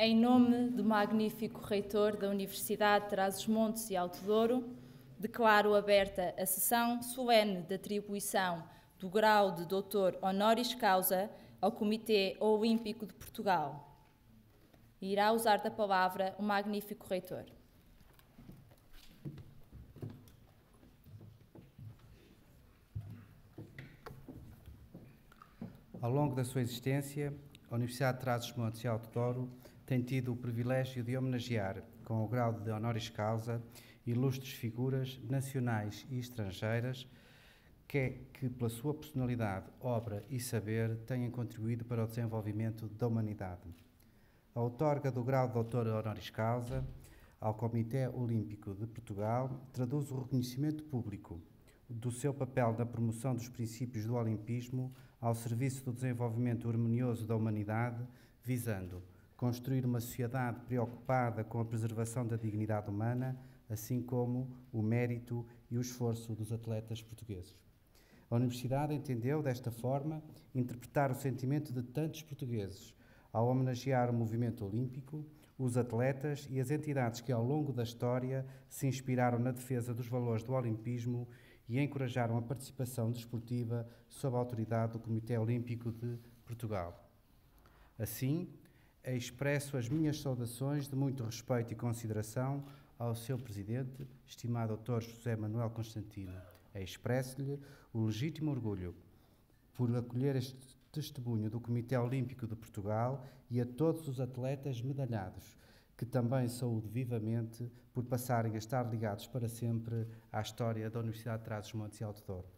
Em nome do magnífico reitor da Universidade de Trás-os-Montes e Alto Douro, declaro aberta a sessão solene de atribuição do grau de doutor honoris causa ao Comitê Olímpico de Portugal. irá usar da palavra o magnífico reitor. Ao longo da sua existência, a Universidade de Trás-os-Montes e Alto Douro tem tido o privilégio de homenagear, com o grau de honoris causa, ilustres figuras nacionais e estrangeiras que, é que, pela sua personalidade, obra e saber, têm contribuído para o desenvolvimento da humanidade. A outorga do grau de doutor honoris causa ao Comitê Olímpico de Portugal traduz o reconhecimento público do seu papel na promoção dos princípios do Olimpismo ao serviço do desenvolvimento harmonioso da humanidade, visando construir uma sociedade preocupada com a preservação da dignidade humana, assim como o mérito e o esforço dos atletas portugueses. A Universidade entendeu, desta forma, interpretar o sentimento de tantos portugueses ao homenagear o movimento olímpico, os atletas e as entidades que, ao longo da história, se inspiraram na defesa dos valores do Olimpismo e encorajaram a participação desportiva sob a autoridade do Comitê Olímpico de Portugal. Assim, expresso as minhas saudações de muito respeito e consideração ao seu presidente, estimado Dr. José Manuel Constantino. É expresso-lhe o legítimo orgulho por acolher este testemunho do Comitê Olímpico de Portugal e a todos os atletas medalhados, que também saúdo vivamente por passarem a estar ligados para sempre à história da Universidade de Trás-os-Montes e Alto Douro.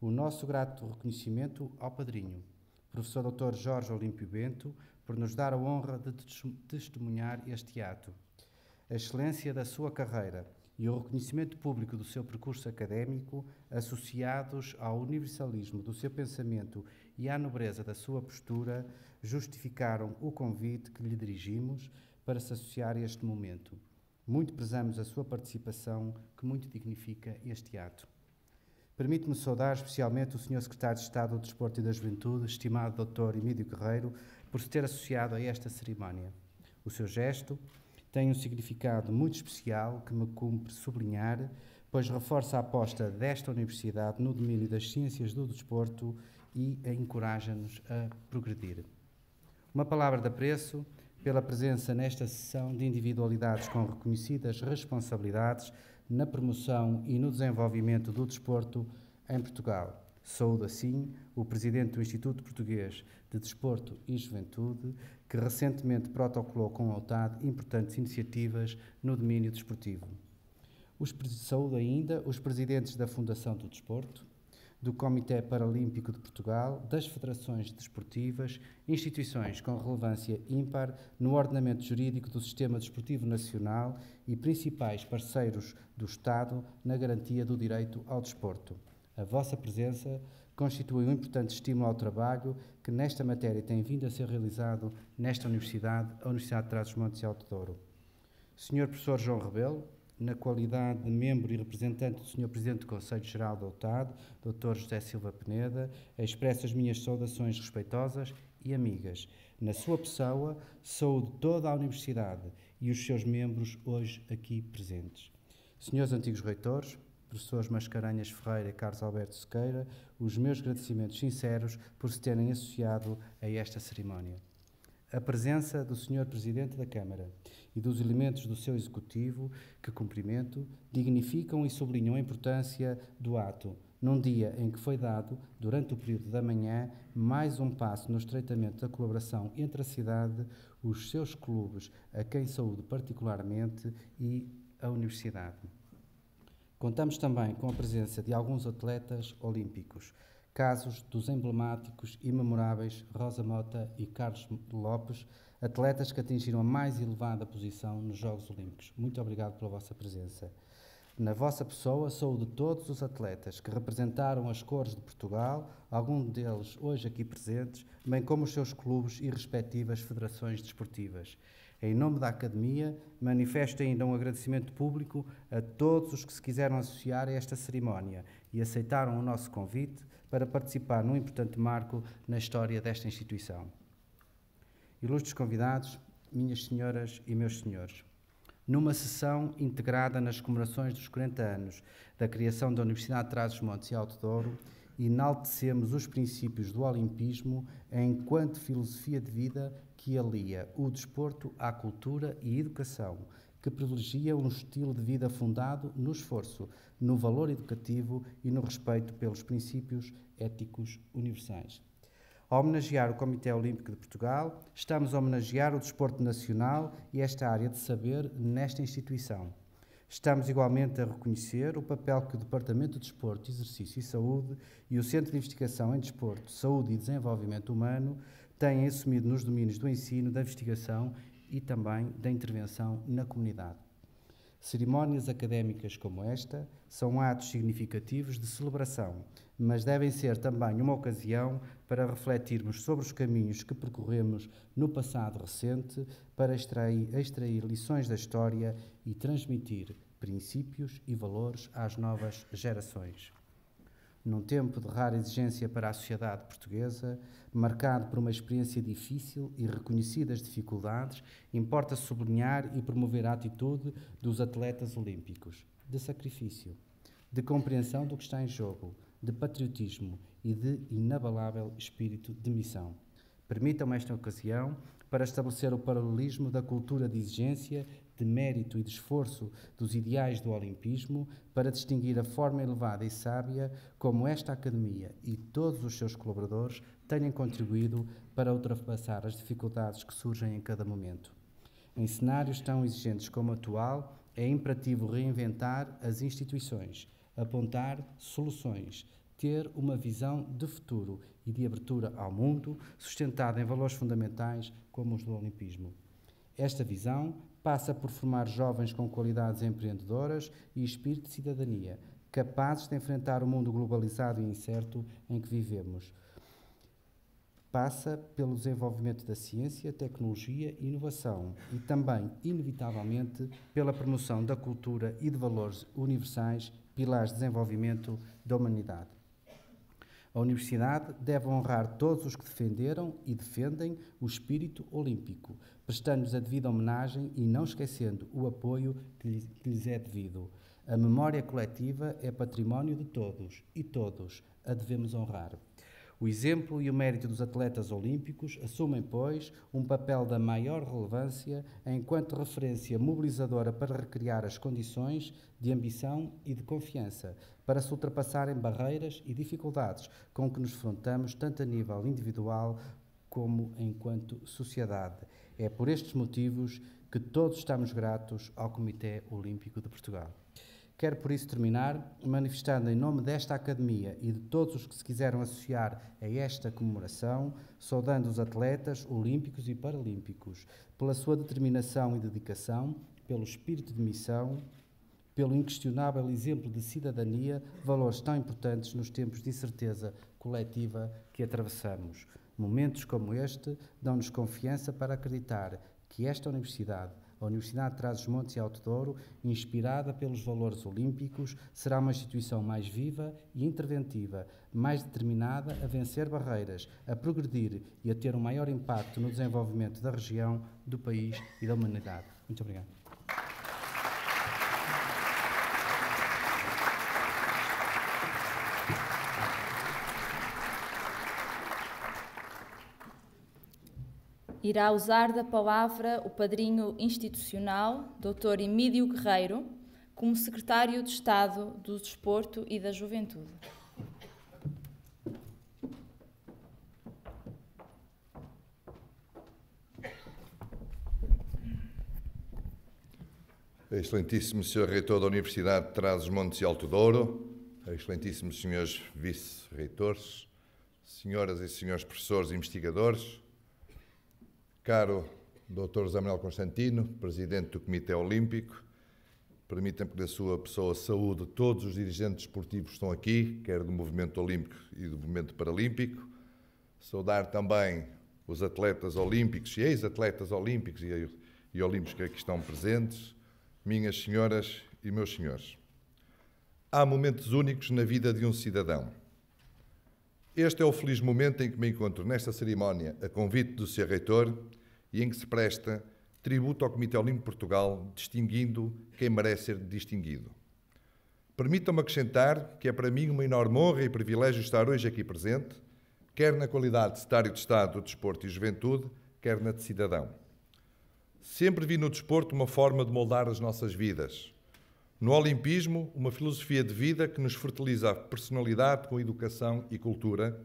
O nosso grato reconhecimento ao padrinho, professor Dr. Jorge Olímpio Bento, por nos dar a honra de testemunhar este ato. A excelência da sua carreira e o reconhecimento público do seu percurso académico, associados ao universalismo do seu pensamento e à nobreza da sua postura, justificaram o convite que lhe dirigimos para se associar a este momento. Muito prezamos a sua participação, que muito dignifica este ato. Permite-me saudar especialmente o Sr. Secretário de Estado do Desporto e da Juventude, estimado Dr. Emílio Guerreiro, por se ter associado a esta cerimónia. O seu gesto tem um significado muito especial que me cumpre sublinhar, pois reforça a aposta desta Universidade no domínio das ciências do desporto e encoraja-nos a progredir. Uma palavra de apreço pela presença nesta sessão de individualidades com reconhecidas responsabilidades na promoção e no desenvolvimento do desporto em Portugal. Saúdo assim o presidente do Instituto Português de Desporto e Juventude, que recentemente protocolou com a OTAD importantes iniciativas no domínio desportivo. Os, saúdo ainda os presidentes da Fundação do Desporto, do Comitê Paralímpico de Portugal, das federações desportivas, instituições com relevância ímpar no ordenamento jurídico do sistema desportivo nacional e principais parceiros do Estado na garantia do direito ao desporto. A vossa presença constitui um importante estímulo ao trabalho que nesta matéria tem vindo a ser realizado nesta Universidade, a Universidade de Trás-os-Montes e Alto Douro. Senhor Professor João Rebelo, na qualidade de membro e representante do Sr. Presidente do Conselho Geral da OTAD, Dr. José Silva Peneda, expresso as minhas saudações respeitosas e amigas. Na sua pessoa, saúdo toda a Universidade e os seus membros hoje aqui presentes. Senhores antigos reitores, professores Mascarenhas Ferreira e Carlos Alberto Sequeira, os meus agradecimentos sinceros por se terem associado a esta cerimónia a presença do Sr. Presidente da Câmara e dos elementos do seu Executivo, que cumprimento, dignificam e sublinham a importância do ato, num dia em que foi dado, durante o período da manhã, mais um passo no estreitamento da colaboração entre a cidade, os seus clubes, a quem saúde particularmente, e a Universidade. Contamos também com a presença de alguns atletas olímpicos casos dos emblemáticos e memoráveis Rosa Mota e Carlos Lopes, atletas que atingiram a mais elevada posição nos Jogos Olímpicos. Muito obrigado pela vossa presença. Na vossa pessoa, sou de todos os atletas que representaram as cores de Portugal, algum deles hoje aqui presentes, bem como os seus clubes e respectivas federações desportivas. Em nome da Academia, manifesto ainda um agradecimento público a todos os que se quiseram associar a esta cerimónia e aceitaram o nosso convite para participar num importante marco na história desta instituição. Ilustres convidados, minhas senhoras e meus senhores, numa sessão integrada nas comemorações dos 40 anos da criação da Universidade de Trás-os-Montes e Alto Douro, enaltecemos os princípios do Olimpismo enquanto filosofia de vida que alia o desporto à cultura e educação, que privilegia um estilo de vida fundado no esforço no valor educativo e no respeito pelos princípios éticos universais. Ao homenagear o Comitê Olímpico de Portugal, estamos a homenagear o desporto nacional e esta área de saber nesta instituição. Estamos igualmente a reconhecer o papel que o Departamento de Desporto, Exercício e Saúde e o Centro de Investigação em Desporto, Saúde e Desenvolvimento Humano têm assumido nos domínios do ensino, da investigação e também da intervenção na comunidade. Cerimónias académicas como esta são atos significativos de celebração, mas devem ser também uma ocasião para refletirmos sobre os caminhos que percorremos no passado recente para extrair, extrair lições da história e transmitir princípios e valores às novas gerações num tempo de rara exigência para a sociedade portuguesa, marcado por uma experiência difícil e reconhecidas dificuldades, importa sublinhar e promover a atitude dos atletas olímpicos de sacrifício, de compreensão do que está em jogo, de patriotismo e de inabalável espírito de missão. Permitam-me esta ocasião para estabelecer o paralelismo da cultura de exigência de mérito e de esforço dos ideais do Olimpismo para distinguir a forma elevada e sábia como esta Academia e todos os seus colaboradores tenham contribuído para ultrapassar as dificuldades que surgem em cada momento. Em cenários tão exigentes como o atual, é imperativo reinventar as instituições, apontar soluções, ter uma visão de futuro e de abertura ao mundo, sustentada em valores fundamentais como os do Olimpismo. Esta visão Passa por formar jovens com qualidades empreendedoras e espírito de cidadania, capazes de enfrentar o mundo globalizado e incerto em que vivemos. Passa pelo desenvolvimento da ciência, tecnologia e inovação e também, inevitavelmente, pela promoção da cultura e de valores universais, pilares de desenvolvimento da humanidade. A Universidade deve honrar todos os que defenderam e defendem o espírito olímpico, prestando-lhes a devida homenagem e não esquecendo o apoio que lhes é devido. A memória coletiva é património de todos e todos a devemos honrar. O exemplo e o mérito dos atletas olímpicos assumem, pois, um papel da maior relevância enquanto referência mobilizadora para recriar as condições de ambição e de confiança, para se ultrapassarem barreiras e dificuldades com que nos frontamos tanto a nível individual como enquanto sociedade. É por estes motivos que todos estamos gratos ao Comitê Olímpico de Portugal. Quero por isso terminar manifestando em nome desta Academia e de todos os que se quiseram associar a esta comemoração, saudando os atletas olímpicos e paralímpicos pela sua determinação e dedicação, pelo espírito de missão, pelo inquestionável exemplo de cidadania, valores tão importantes nos tempos de incerteza coletiva que atravessamos. Momentos como este dão-nos confiança para acreditar que esta universidade a Universidade de Trás-os-Montes e Alto Douro, inspirada pelos valores olímpicos, será uma instituição mais viva e interventiva, mais determinada a vencer barreiras, a progredir e a ter um maior impacto no desenvolvimento da região, do país e da humanidade. Muito obrigado. irá usar da palavra o padrinho institucional, Dr. Emílio Guerreiro, como secretário de Estado do Desporto e da Juventude. Excelentíssimo Sr. Reitor da Universidade de Trás-os-Montes e Alto Douro, excelentíssimos Srs. Vice-Reitores, Senhoras e Srs. Professores e Investigadores, Caro Dr. Samuel Constantino, Presidente do Comitê Olímpico, permitam-me que, na sua pessoa, saúde todos os dirigentes esportivos que estão aqui, quer do movimento olímpico e do movimento paralímpico. Saudar também os atletas olímpicos e ex-atletas olímpicos e, e olímpicos que aqui estão presentes, minhas senhoras e meus senhores. Há momentos únicos na vida de um cidadão este é o feliz momento em que me encontro nesta cerimónia, a convite do Sr. Reitor, e em que se presta tributo ao Comitê Olímpico Portugal, distinguindo quem merece ser distinguido. Permitam-me acrescentar que é para mim uma enorme honra e privilégio estar hoje aqui presente, quer na qualidade de Secretário de Estado do Desporto e Juventude, quer na de cidadão. Sempre vi no desporto uma forma de moldar as nossas vidas, no Olimpismo, uma filosofia de vida que nos fertiliza a personalidade com educação e cultura,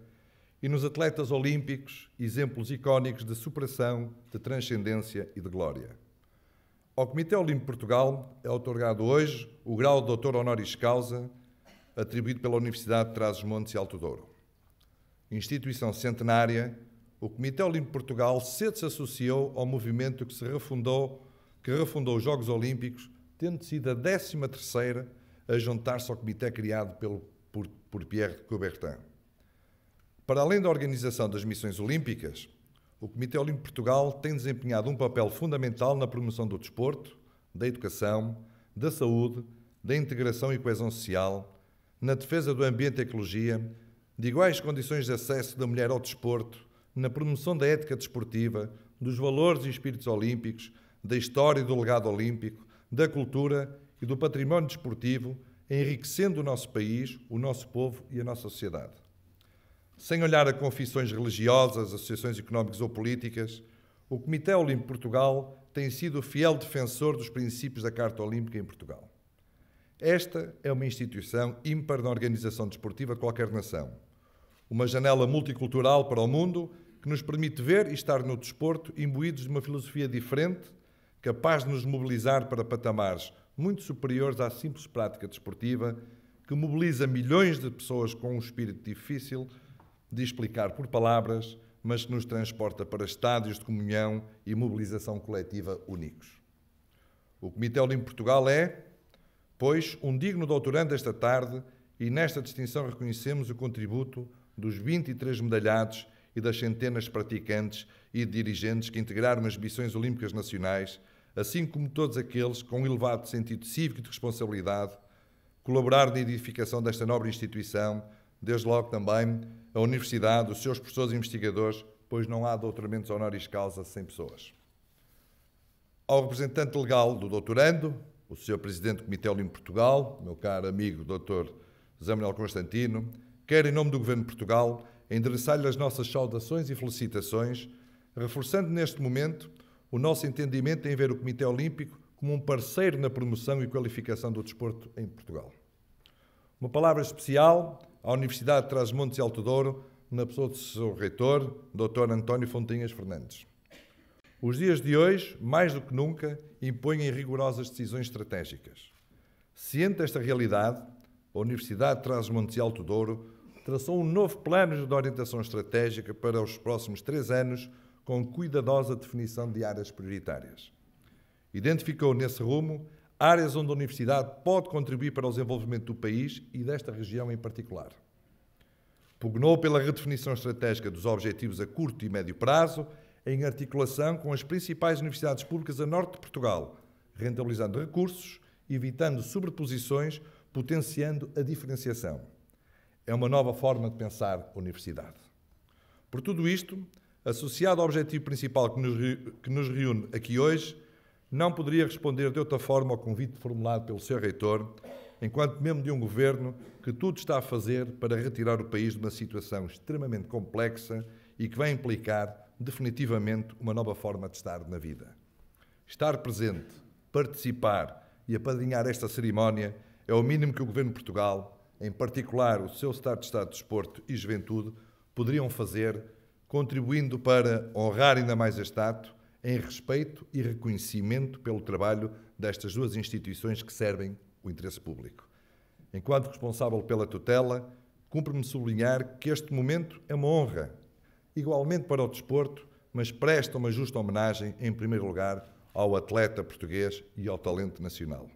e nos atletas olímpicos, exemplos icónicos de superação, de transcendência e de glória. Ao Comitê Olímpico Portugal é otorgado hoje o grau de doutor honoris causa, atribuído pela Universidade de Trás-os-Montes e Alto Douro. Instituição centenária, o Comitê Olímpico Portugal cedo se associou ao movimento que se refundou, que refundou os Jogos Olímpicos tendo sido a 13 terceira a juntar-se ao comitê criado pelo, por, por Pierre Coubertin. Para além da organização das missões olímpicas, o Comitê Olímpico de Portugal tem desempenhado um papel fundamental na promoção do desporto, da educação, da saúde, da integração e coesão social, na defesa do ambiente e ecologia, de iguais condições de acesso da mulher ao desporto, na promoção da ética desportiva, dos valores e espíritos olímpicos, da história e do legado olímpico, da cultura e do património desportivo, enriquecendo o nosso país, o nosso povo e a nossa sociedade. Sem olhar a confissões religiosas, associações económicas ou políticas, o Comitê Olímpico Portugal tem sido o fiel defensor dos princípios da Carta Olímpica em Portugal. Esta é uma instituição ímpar na organização desportiva de qualquer nação. Uma janela multicultural para o mundo que nos permite ver e estar no desporto imbuídos de uma filosofia diferente capaz de nos mobilizar para patamares muito superiores à simples prática desportiva, que mobiliza milhões de pessoas com um espírito difícil de explicar por palavras, mas que nos transporta para estádios de comunhão e mobilização coletiva únicos. O Comitê Olímpico Portugal é, pois, um digno doutorando esta tarde e nesta distinção reconhecemos o contributo dos 23 medalhados e das centenas de praticantes e de dirigentes que integraram as missões olímpicas nacionais, assim como todos aqueles com um elevado sentido cívico de responsabilidade, colaboraram na edificação desta nobre instituição, desde logo também a Universidade, os seus professores e investigadores, pois não há doutoramentos honoris causa sem pessoas. Ao representante legal do doutorando, o Sr. Presidente do Comitê Olímpico de Portugal, meu caro amigo Dr. José Manuel Constantino, quero, em nome do Governo de Portugal, endereçar-lhe as nossas saudações e felicitações reforçando neste momento o nosso entendimento em ver o Comitê Olímpico como um parceiro na promoção e qualificação do desporto em Portugal. Uma palavra especial à Universidade de Trás-Montes e Alto Douro, na pessoa do seu reitor, Dr. António Fontinhas Fernandes. Os dias de hoje, mais do que nunca, impõem rigorosas decisões estratégicas. Ciente desta realidade, a Universidade de Trás-Montes e Alto Douro traçou um novo plano de orientação estratégica para os próximos três anos com cuidadosa definição de áreas prioritárias. Identificou nesse rumo áreas onde a Universidade pode contribuir para o desenvolvimento do país e desta região em particular. Pugnou pela redefinição estratégica dos objetivos a curto e médio prazo, em articulação com as principais universidades públicas a norte de Portugal, rentabilizando recursos, evitando sobreposições, potenciando a diferenciação. É uma nova forma de pensar universidade. Por tudo isto, associado ao objetivo principal que nos, que nos reúne aqui hoje, não poderia responder de outra forma ao convite formulado pelo Sr. Reitor, enquanto membro de um governo que tudo está a fazer para retirar o país de uma situação extremamente complexa e que vai implicar definitivamente uma nova forma de estar na vida. Estar presente, participar e apadrinhar esta cerimónia é o mínimo que o Governo de Portugal, em particular o seu Estado de Estado de Desporto e Juventude, poderiam fazer contribuindo para honrar ainda mais este ato em respeito e reconhecimento pelo trabalho destas duas instituições que servem o interesse público. Enquanto responsável pela tutela, cumpre-me sublinhar que este momento é uma honra, igualmente para o desporto, mas presta uma justa homenagem, em primeiro lugar, ao atleta português e ao talento nacional.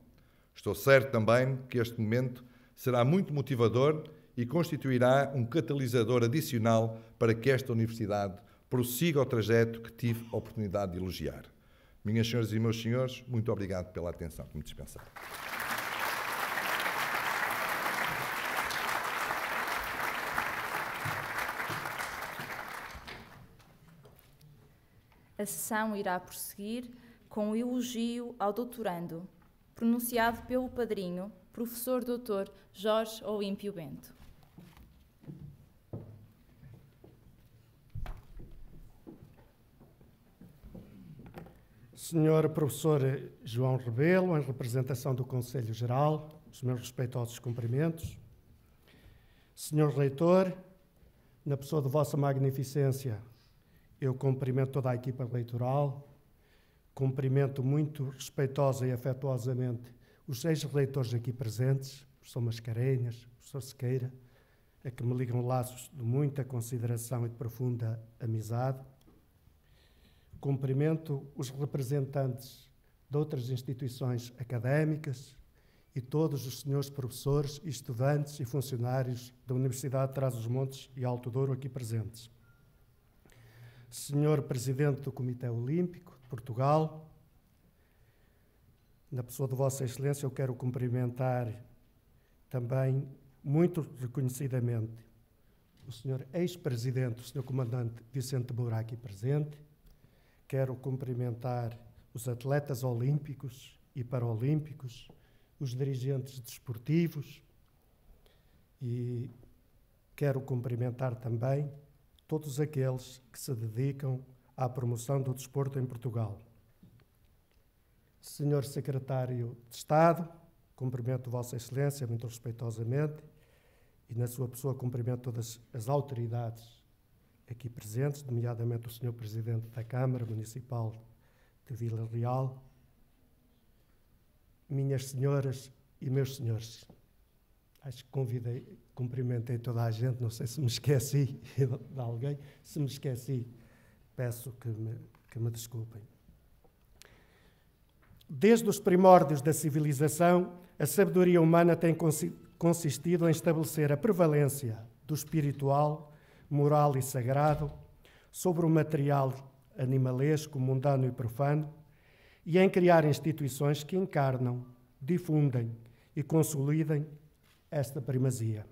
Estou certo também que este momento será muito motivador e constituirá um catalisador adicional para que esta Universidade prossiga o trajeto que tive a oportunidade de elogiar. Minhas senhoras e meus senhores, muito obrigado pela atenção que me dispensaram. A sessão irá prosseguir com o elogio ao doutorando, pronunciado pelo padrinho, professor doutor Jorge Olímpio Bento. Senhor professor João Rebelo, em representação do Conselho Geral, os meus respeitosos cumprimentos. Senhor Reitor, na pessoa de vossa magnificência, eu cumprimento toda a equipa eleitoral, cumprimento muito respeitosa e afetuosamente os seis reitores aqui presentes, o professor Mascarenhas, o professor Sequeira, a que me ligam laços de muita consideração e de profunda amizade, Cumprimento os representantes de outras instituições académicas e todos os senhores professores, estudantes e funcionários da Universidade de Trás-os-Montes e Alto Douro aqui presentes. Senhor Presidente do Comitê Olímpico de Portugal, na pessoa de Vossa Excelência, eu quero cumprimentar também, muito reconhecidamente, o Senhor Ex-Presidente, o Senhor Comandante Vicente Moura, aqui presente, Quero cumprimentar os atletas olímpicos e paralímpicos, os dirigentes desportivos e quero cumprimentar também todos aqueles que se dedicam à promoção do desporto em Portugal. Senhor Secretário de Estado, cumprimento Vossa Excelência muito respeitosamente e, na sua pessoa, cumprimento todas as autoridades aqui presentes, nomeadamente o Sr. Presidente da Câmara Municipal de Vila Real, minhas senhoras e meus senhores. Acho que convidei, cumprimentei toda a gente, não sei se me esqueci de alguém. Se me esqueci, peço que me, que me desculpem. Desde os primórdios da civilização, a sabedoria humana tem consistido em estabelecer a prevalência do espiritual moral e sagrado, sobre o material animalesco, mundano e profano, e em criar instituições que encarnam, difundem e consolidem esta primazia.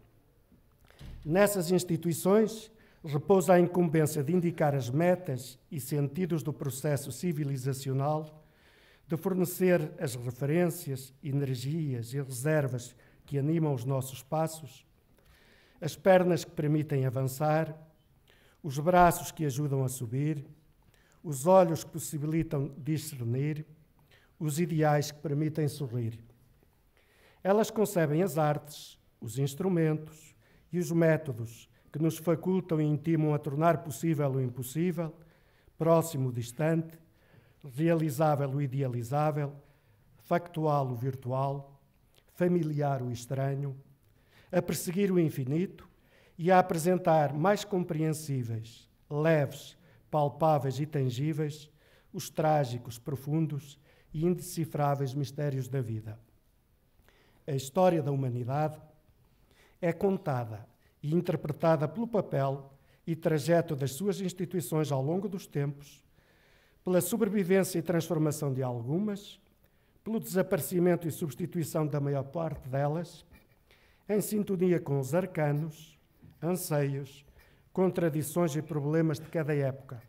Nessas instituições repousa a incumbência de indicar as metas e sentidos do processo civilizacional, de fornecer as referências, energias e reservas que animam os nossos passos as pernas que permitem avançar, os braços que ajudam a subir, os olhos que possibilitam discernir, os ideais que permitem sorrir. Elas concebem as artes, os instrumentos e os métodos que nos facultam e intimam a tornar possível o impossível, próximo o distante, realizável o idealizável, factual o virtual, familiar o estranho, a perseguir o infinito e a apresentar mais compreensíveis, leves, palpáveis e tangíveis os trágicos, profundos e indecifráveis mistérios da vida. A história da humanidade é contada e interpretada pelo papel e trajeto das suas instituições ao longo dos tempos, pela sobrevivência e transformação de algumas, pelo desaparecimento e substituição da maior parte delas, em sintonia com os arcanos, anseios, contradições e problemas de cada época.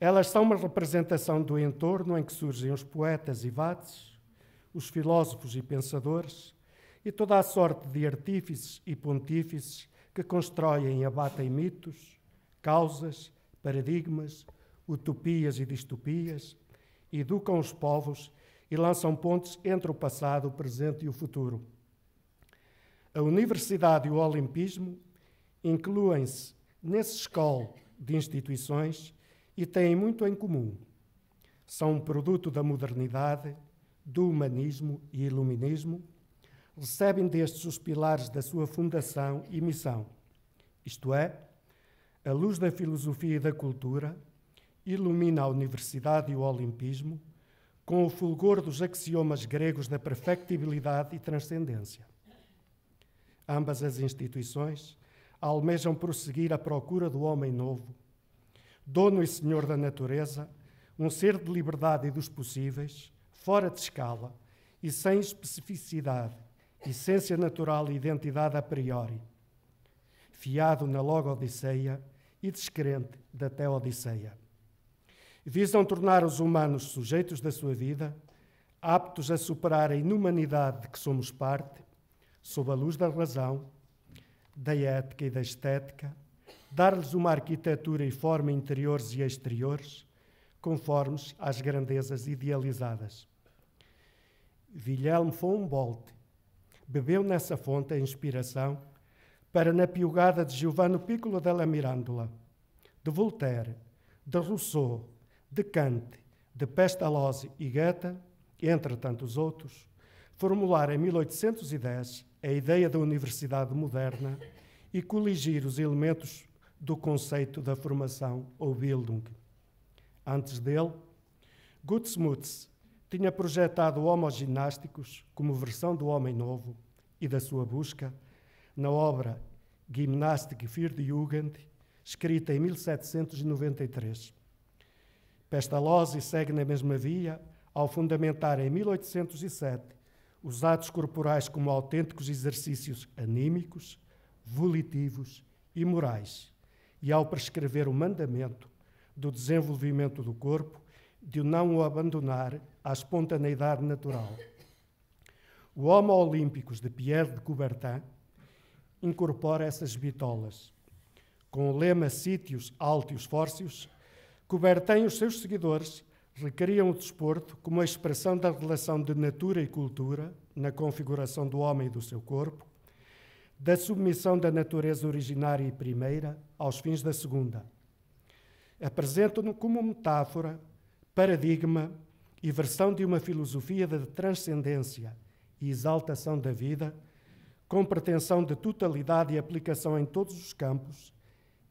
Elas são uma representação do entorno em que surgem os poetas e vates, os filósofos e pensadores e toda a sorte de artífices e pontífices que constroem e abatem mitos, causas, paradigmas, utopias e distopias, educam os povos e lançam pontes entre o passado, o presente e o futuro. A universidade e o olimpismo incluem-se nesse escol de instituições e têm muito em comum. São um produto da modernidade, do humanismo e iluminismo, recebem destes os pilares da sua fundação e missão, isto é, a luz da filosofia e da cultura ilumina a universidade e o olimpismo com o fulgor dos axiomas gregos da perfectibilidade e transcendência. Ambas as instituições almejam prosseguir a procura do homem novo, dono e senhor da natureza, um ser de liberdade e dos possíveis, fora de escala e sem especificidade, essência natural e identidade a priori, fiado na logodiceia e descrente da teodiceia. Visam tornar os humanos sujeitos da sua vida, aptos a superar a inumanidade de que somos parte, sob a luz da razão, da ética e da estética, dar-lhes uma arquitetura e forma interiores e exteriores, conformes às grandezas idealizadas. Wilhelm von Bolt bebeu nessa fonte a inspiração para, na piugada de Giovanni Piccolo della Mirandola, de Voltaire, de Rousseau, de Kant, de Pestalozzi e Goethe, entre tantos outros, formular em 1810 a ideia da universidade moderna e coligir os elementos do conceito da formação ou Bildung. Antes dele, Gutsmutz tinha projetado homoginásticos como versão do homem novo e da sua busca na obra Gymnastik für die Jugend, escrita em 1793. Pestalozzi segue na mesma via ao fundamentar em 1807 os atos corporais como autênticos exercícios anímicos, volitivos e morais, e ao prescrever o mandamento do desenvolvimento do corpo, de não o abandonar à espontaneidade natural. O Homo Olímpicos de Pierre de Coubertin incorpora essas bitolas. Com o lema Sítios Altios Fórcios, Coubertin e os seus seguidores requeriam o desporto como a expressão da relação de natura e cultura na configuração do homem e do seu corpo, da submissão da natureza originária e primeira aos fins da segunda. Apresentam-no como metáfora, paradigma e versão de uma filosofia da transcendência e exaltação da vida, com pretensão de totalidade e aplicação em todos os campos,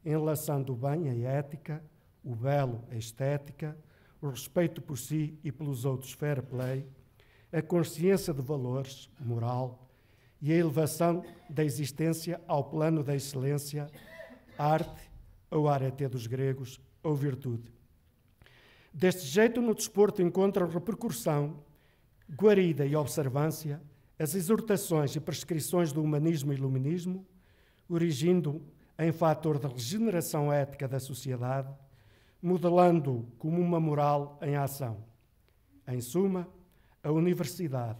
enlaçando o bem, a ética, o belo, a estética, o respeito por si e pelos outros, fair play, a consciência de valores, moral e a elevação da existência ao plano da excelência, arte ou arete dos gregos ou virtude. Deste jeito, no desporto encontram repercussão, guarida e observância as exortações e prescrições do humanismo e iluminismo, origindo em fator de regeneração ética da sociedade modelando-o como uma moral em ação. Em suma, a universidade,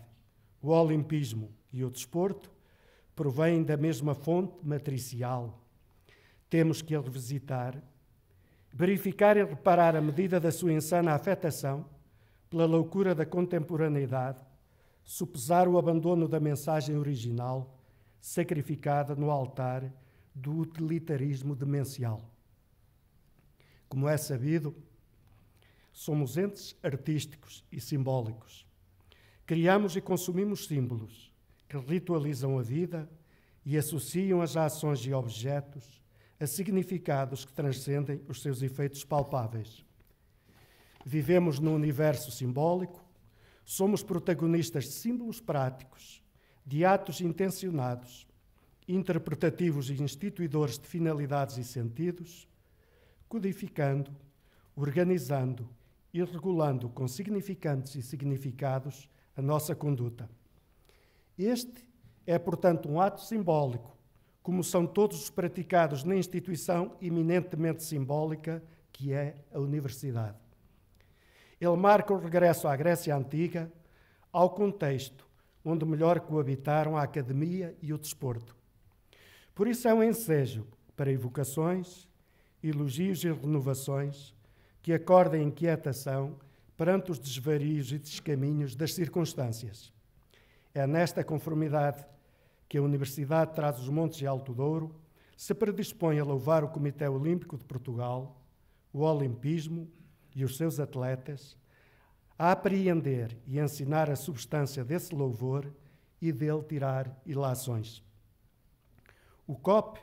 o olimpismo e o desporto provêm da mesma fonte matricial. Temos que a revisitar, verificar e reparar a medida da sua insana afetação pela loucura da contemporaneidade, supesar o abandono da mensagem original, sacrificada no altar do utilitarismo demencial. Como é sabido, somos entes artísticos e simbólicos. Criamos e consumimos símbolos que ritualizam a vida e associam as ações e objetos a significados que transcendem os seus efeitos palpáveis. Vivemos num universo simbólico, somos protagonistas de símbolos práticos, de atos intencionados, interpretativos e instituidores de finalidades e sentidos codificando, organizando e regulando com significantes e significados a nossa conduta. Este é, portanto, um ato simbólico, como são todos os praticados na instituição eminentemente simbólica que é a universidade. Ele marca o regresso à Grécia Antiga, ao contexto onde melhor coabitaram a academia e o desporto. Por isso é um ensejo para evocações, elogios e renovações, que acorda a inquietação perante os desvarios e descaminhos das circunstâncias. É nesta conformidade que a Universidade traz os Montes e Alto Douro se predispõe a louvar o Comitê Olímpico de Portugal, o Olimpismo e os seus atletas, a apreender e ensinar a substância desse louvor e dele tirar ilações. O COP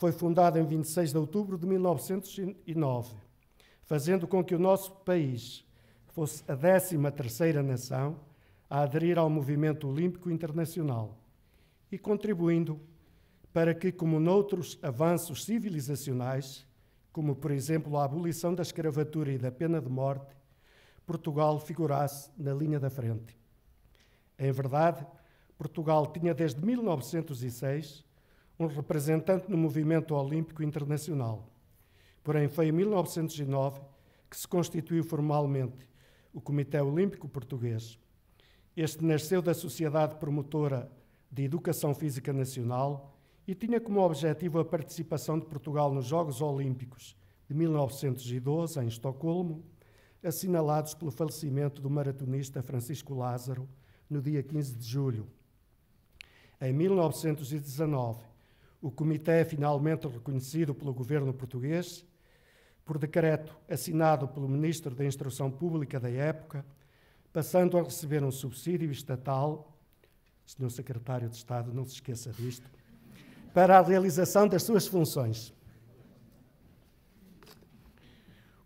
foi fundada em 26 de outubro de 1909, fazendo com que o nosso país fosse a 13 terceira nação a aderir ao movimento olímpico internacional e contribuindo para que, como noutros avanços civilizacionais, como por exemplo a abolição da escravatura e da pena de morte, Portugal figurasse na linha da frente. Em é verdade, Portugal tinha desde 1906 um representante no movimento olímpico internacional. Porém, foi em 1909 que se constituiu formalmente o Comitê Olímpico Português. Este nasceu da Sociedade Promotora de Educação Física Nacional e tinha como objetivo a participação de Portugal nos Jogos Olímpicos de 1912, em Estocolmo, assinalados pelo falecimento do maratonista Francisco Lázaro no dia 15 de julho. Em 1919, o Comitê é finalmente reconhecido pelo governo português, por decreto assinado pelo Ministro da Instrução Pública da época, passando a receber um subsídio estatal, Sr. Secretário de Estado, não se esqueça disto, para a realização das suas funções.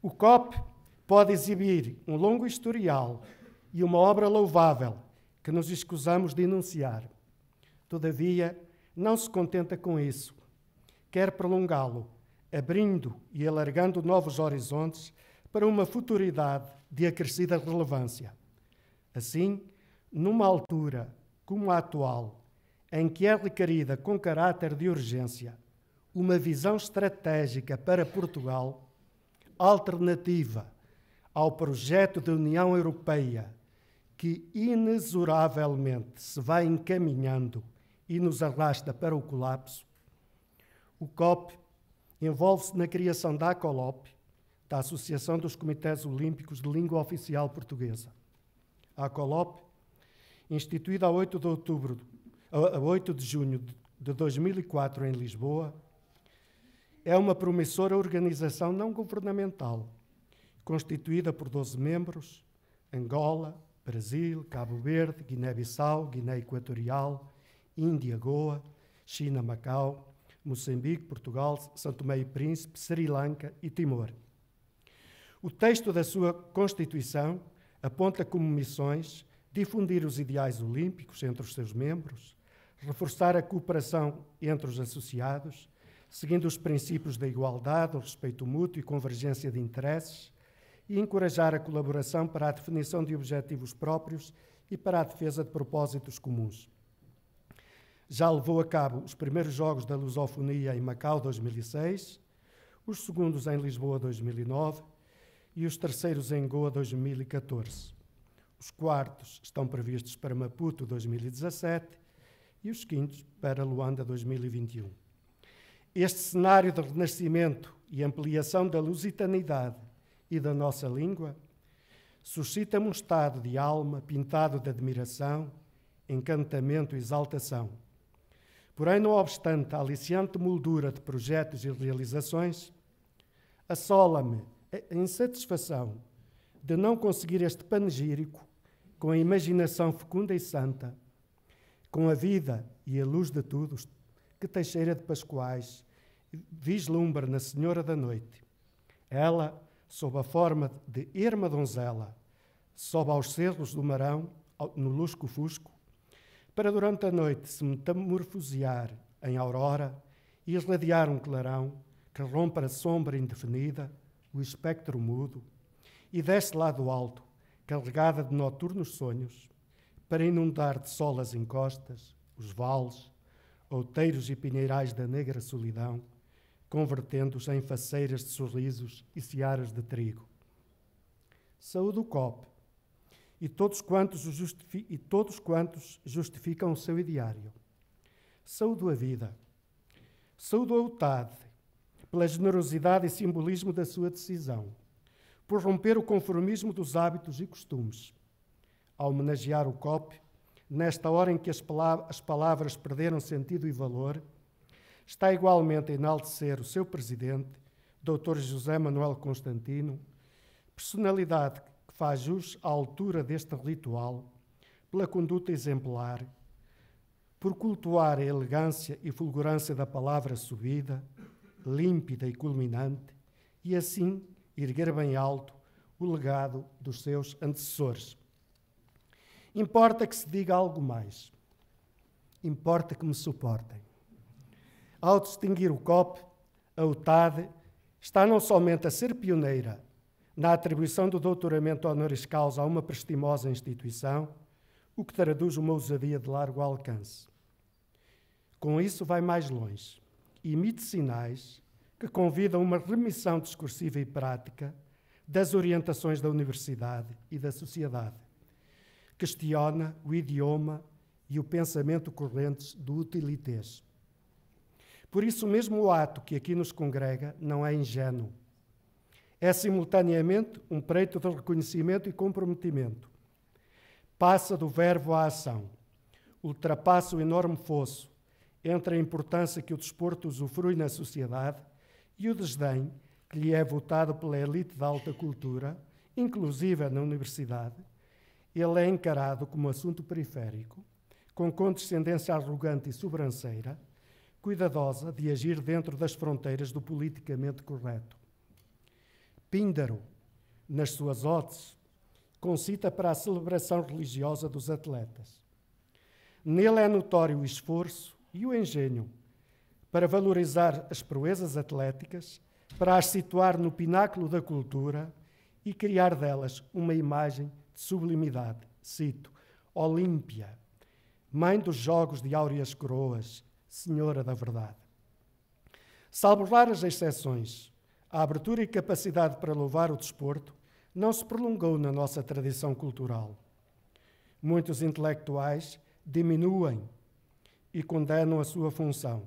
O COP pode exibir um longo historial e uma obra louvável que nos escusamos de enunciar. Todavia, não se contenta com isso. Quer prolongá-lo, abrindo e alargando novos horizontes para uma futuridade de acrescida relevância. Assim, numa altura como a atual, em que é requerida com caráter de urgência uma visão estratégica para Portugal, alternativa ao projeto de União Europeia, que inexoravelmente se vai encaminhando e nos arrasta para o colapso. O COP envolve-se na criação da ACOLOP, da Associação dos Comitês Olímpicos de Língua Oficial Portuguesa. A ACOLOP, instituída a 8 de, outubro, a 8 de junho de 2004 em Lisboa, é uma promissora organização não governamental, constituída por 12 membros, Angola, Brasil, Cabo Verde, Guiné-Bissau, Guiné Equatorial, Índia, Goa, China, Macau, Moçambique, Portugal, Santo Tomé e Príncipe, Sri Lanka e Timor. O texto da sua Constituição aponta como missões difundir os ideais olímpicos entre os seus membros, reforçar a cooperação entre os associados, seguindo os princípios da igualdade, o respeito mútuo e convergência de interesses, e encorajar a colaboração para a definição de objetivos próprios e para a defesa de propósitos comuns. Já levou a cabo os primeiros Jogos da Lusofonia em Macau 2006, os segundos em Lisboa 2009 e os terceiros em Goa 2014. Os quartos estão previstos para Maputo 2017 e os quintos para Luanda 2021. Este cenário de renascimento e ampliação da lusitanidade e da nossa língua suscita-me um estado de alma pintado de admiração, encantamento e exaltação Porém, não obstante a aliciante moldura de projetos e realizações, assola-me a insatisfação de não conseguir este panegírico com a imaginação fecunda e santa, com a vida e a luz de todos que Teixeira de Pascoais vislumbra na Senhora da Noite. Ela, sob a forma de erma donzela, sob aos cerros do Marão, no lusco-fusco, para durante a noite se metamorfosear em aurora e irradiar um clarão que rompa a sombra indefinida, o espectro mudo, e desce lá do alto, carregada de noturnos sonhos, para inundar de sol as encostas, os vales, outeiros e pinheirais da negra solidão, convertendo-os em faceiras de sorrisos e searas de trigo. Saúde o copo, e todos quantos, justifi e todos quantos justificam o seu ideário. Saúdo a vida. Saúdo a UTAD pela generosidade e simbolismo da sua decisão, por romper o conformismo dos hábitos e costumes. A homenagear o COP, nesta hora em que as, as palavras perderam sentido e valor, está igualmente a enaltecer o seu presidente, Dr. José Manuel Constantino, personalidade faz jus à altura deste ritual, pela conduta exemplar, por cultuar a elegância e fulgurância da palavra subida, límpida e culminante, e assim erguer bem alto o legado dos seus antecessores. Importa que se diga algo mais. Importa que me suportem. Ao distinguir o COP, a UTAD está não somente a ser pioneira na atribuição do doutoramento honoris causa a uma prestimosa instituição, o que traduz uma ousadia de largo alcance. Com isso, vai mais longe. Emite sinais que convidam uma remissão discursiva e prática das orientações da universidade e da sociedade. Questiona o idioma e o pensamento correntes do utilitez. Por isso, mesmo o ato que aqui nos congrega não é ingênuo é simultaneamente um preito de reconhecimento e comprometimento. Passa do verbo à ação, ultrapassa o enorme fosso entre a importância que o desporto usufrui na sociedade e o desdém que lhe é votado pela elite da alta cultura, inclusive na universidade, ele é encarado como assunto periférico, com condescendência arrogante e sobranceira, cuidadosa de agir dentro das fronteiras do politicamente correto. Píndaro, nas suas odes, concita para a celebração religiosa dos atletas. Nele é notório o esforço e o engenho para valorizar as proezas atléticas, para as situar no pináculo da cultura e criar delas uma imagem de sublimidade. Cito: Olímpia, mãe dos jogos de áureas coroas, senhora da verdade. Salvo raras exceções, a abertura e capacidade para louvar o desporto não se prolongou na nossa tradição cultural. Muitos intelectuais diminuem e condenam a sua função.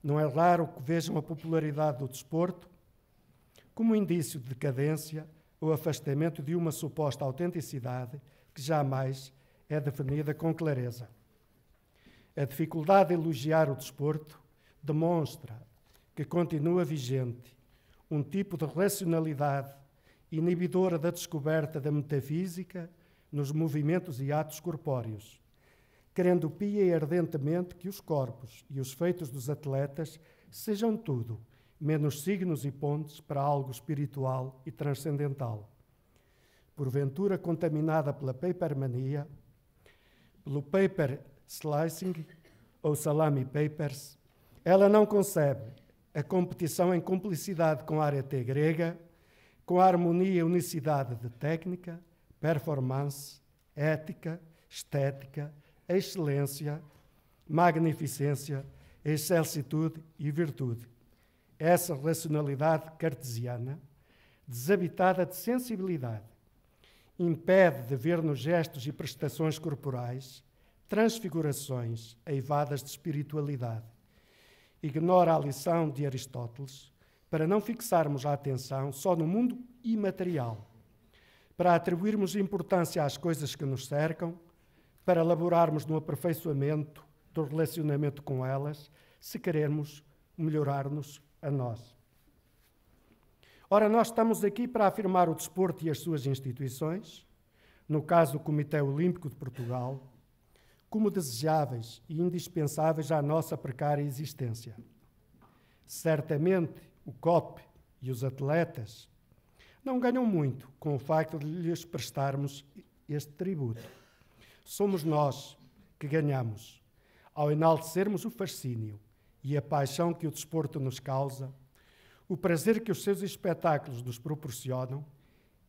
Não é raro que vejam a popularidade do desporto como indício de decadência ou afastamento de uma suposta autenticidade que jamais é definida com clareza. A dificuldade de elogiar o desporto demonstra que continua vigente um tipo de racionalidade inibidora da descoberta da metafísica nos movimentos e atos corpóreos, querendo pia e ardentemente que os corpos e os feitos dos atletas sejam tudo, menos signos e pontes para algo espiritual e transcendental. Porventura contaminada pela papermania, pelo paper slicing ou salami papers, ela não concebe a competição em cumplicidade com a área T grega, com a harmonia e unicidade de técnica, performance, ética, estética, excelência, magnificência, excelsitude e virtude. Essa racionalidade cartesiana, desabitada de sensibilidade, impede de ver nos gestos e prestações corporais transfigurações eivadas de espiritualidade ignora a lição de Aristóteles para não fixarmos a atenção só no mundo imaterial, para atribuirmos importância às coisas que nos cercam, para laborarmos no aperfeiçoamento do relacionamento com elas, se queremos melhorar-nos a nós. Ora, nós estamos aqui para afirmar o desporto e as suas instituições, no caso o Comitê Olímpico de Portugal, como desejáveis e indispensáveis à nossa precária existência. Certamente, o COP e os atletas não ganham muito com o facto de lhes prestarmos este tributo. Somos nós que ganhamos ao enaltecermos o fascínio e a paixão que o desporto nos causa, o prazer que os seus espetáculos nos proporcionam,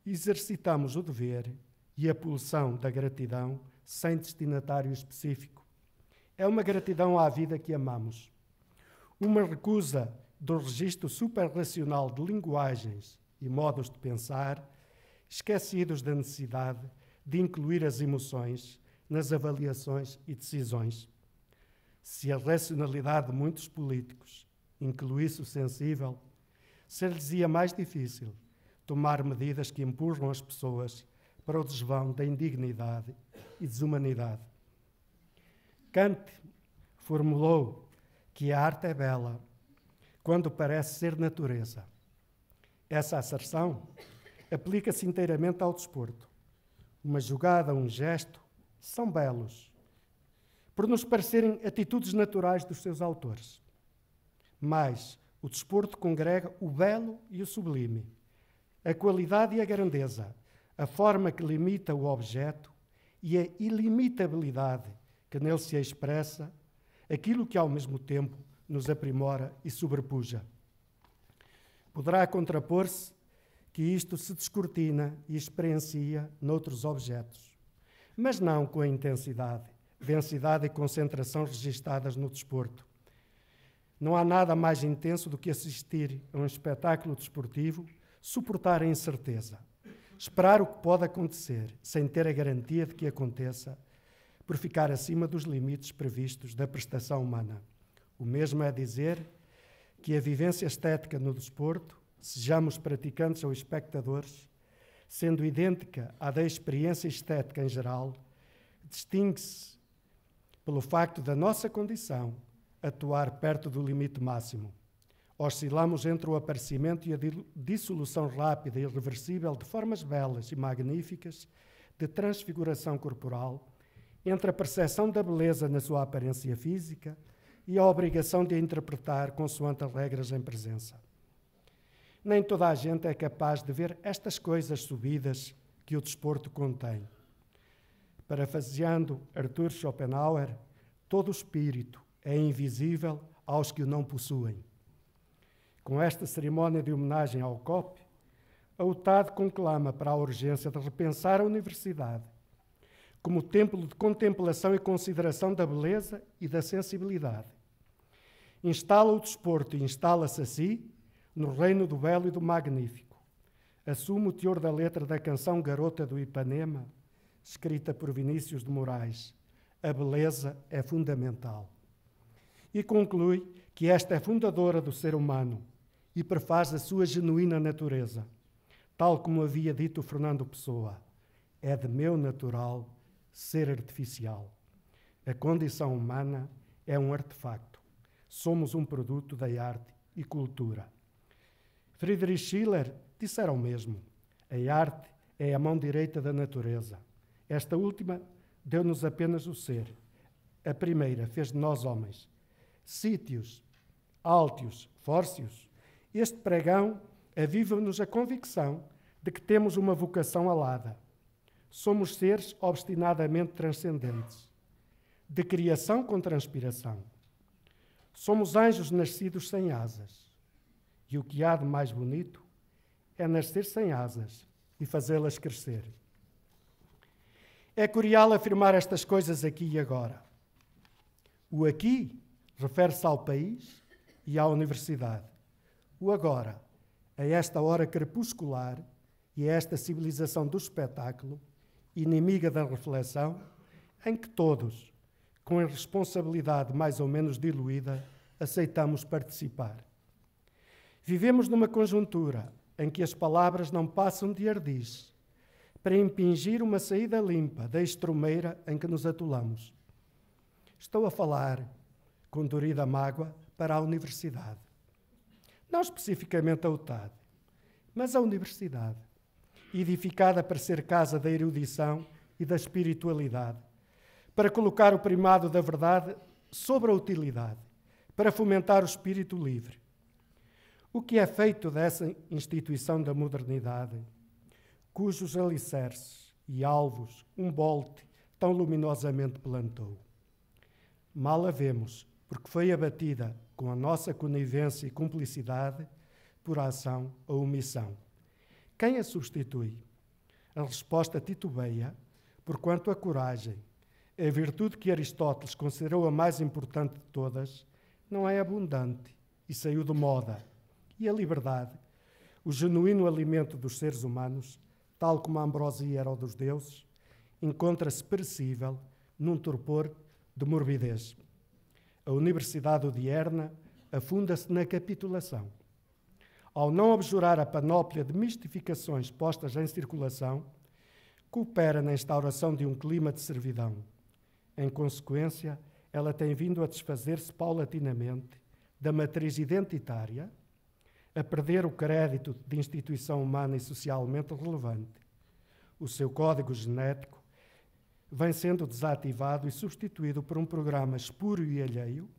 exercitamos o dever e a pulsão da gratidão sem destinatário específico. É uma gratidão à vida que amamos. Uma recusa do registro superracional de linguagens e modos de pensar, esquecidos da necessidade de incluir as emoções nas avaliações e decisões. Se a racionalidade de muitos políticos incluísse o sensível, ser-lhes-ia mais difícil tomar medidas que empurram as pessoas para o desvão da indignidade e desumanidade. Kant formulou que a arte é bela quando parece ser natureza. Essa asserção aplica-se inteiramente ao desporto. Uma jogada, um gesto, são belos, por nos parecerem atitudes naturais dos seus autores. Mas o desporto congrega o belo e o sublime, a qualidade e a grandeza, a forma que limita o objeto e a ilimitabilidade que nele se expressa, aquilo que ao mesmo tempo nos aprimora e sobrepuja. Poderá contrapor-se que isto se descortina e experiencia noutros objetos, mas não com a intensidade, densidade e concentração registadas no desporto. Não há nada mais intenso do que assistir a um espetáculo desportivo, suportar a incerteza, esperar o que pode acontecer, sem ter a garantia de que aconteça, por ficar acima dos limites previstos da prestação humana. O mesmo é dizer que a vivência estética no desporto, sejamos praticantes ou espectadores, sendo idêntica à da experiência estética em geral, distingue-se pelo facto da nossa condição atuar perto do limite máximo. Oscilamos entre o aparecimento e a dissolução rápida e irreversível de formas belas e magníficas, de transfiguração corporal, entre a percepção da beleza na sua aparência física e a obrigação de a interpretar consoante as regras em presença. Nem toda a gente é capaz de ver estas coisas subidas que o desporto contém. Parafraseando Arthur Schopenhauer, todo espírito é invisível aos que o não possuem. Com esta cerimónia de homenagem ao COP, a UTAD conclama para a urgência de repensar a universidade como templo de contemplação e consideração da beleza e da sensibilidade. Instala o desporto e instala-se a si no reino do belo e do magnífico. Assume o teor da letra da canção Garota do Ipanema, escrita por Vinícius de Moraes. A beleza é fundamental. E conclui que esta é fundadora do ser humano, e prefaz a sua genuína natureza. Tal como havia dito Fernando Pessoa, é de meu natural ser artificial. A condição humana é um artefacto. Somos um produto da arte e cultura. Friedrich Schiller disseram o mesmo. A arte é a mão direita da natureza. Esta última deu-nos apenas o ser. A primeira fez de nós homens. Sítios, altios, fórcios, este pregão aviva-nos a convicção de que temos uma vocação alada. Somos seres obstinadamente transcendentes, de criação com transpiração. Somos anjos nascidos sem asas. E o que há de mais bonito é nascer sem asas e fazê-las crescer. É curial afirmar estas coisas aqui e agora. O aqui refere-se ao país e à universidade o agora, a esta hora crepuscular e a esta civilização do espetáculo, inimiga da reflexão, em que todos, com a responsabilidade mais ou menos diluída, aceitamos participar. Vivemos numa conjuntura em que as palavras não passam de ardiz para impingir uma saída limpa da estrumeira em que nos atolamos. Estou a falar, com dorida mágoa, para a universidade não especificamente a UTAD, mas a universidade, edificada para ser casa da erudição e da espiritualidade, para colocar o primado da verdade sobre a utilidade, para fomentar o espírito livre. O que é feito dessa instituição da modernidade, cujos alicerces e alvos um bolte tão luminosamente plantou? Mal a vemos, porque foi abatida com a nossa conivência e cumplicidade, por ação ou omissão. Quem a substitui? A resposta titubeia, porquanto a coragem, a virtude que Aristóteles considerou a mais importante de todas, não é abundante e saiu de moda. E a liberdade, o genuíno alimento dos seres humanos, tal como a ambrosia era o dos deuses, encontra-se perecível num torpor de morbidez a Universidade Odierna afunda-se na capitulação. Ao não abjurar a panóplia de mistificações postas em circulação, coopera na instauração de um clima de servidão. Em consequência, ela tem vindo a desfazer-se paulatinamente da matriz identitária, a perder o crédito de instituição humana e socialmente relevante, o seu código genético vem sendo desativado e substituído por um programa espúrio e alheio,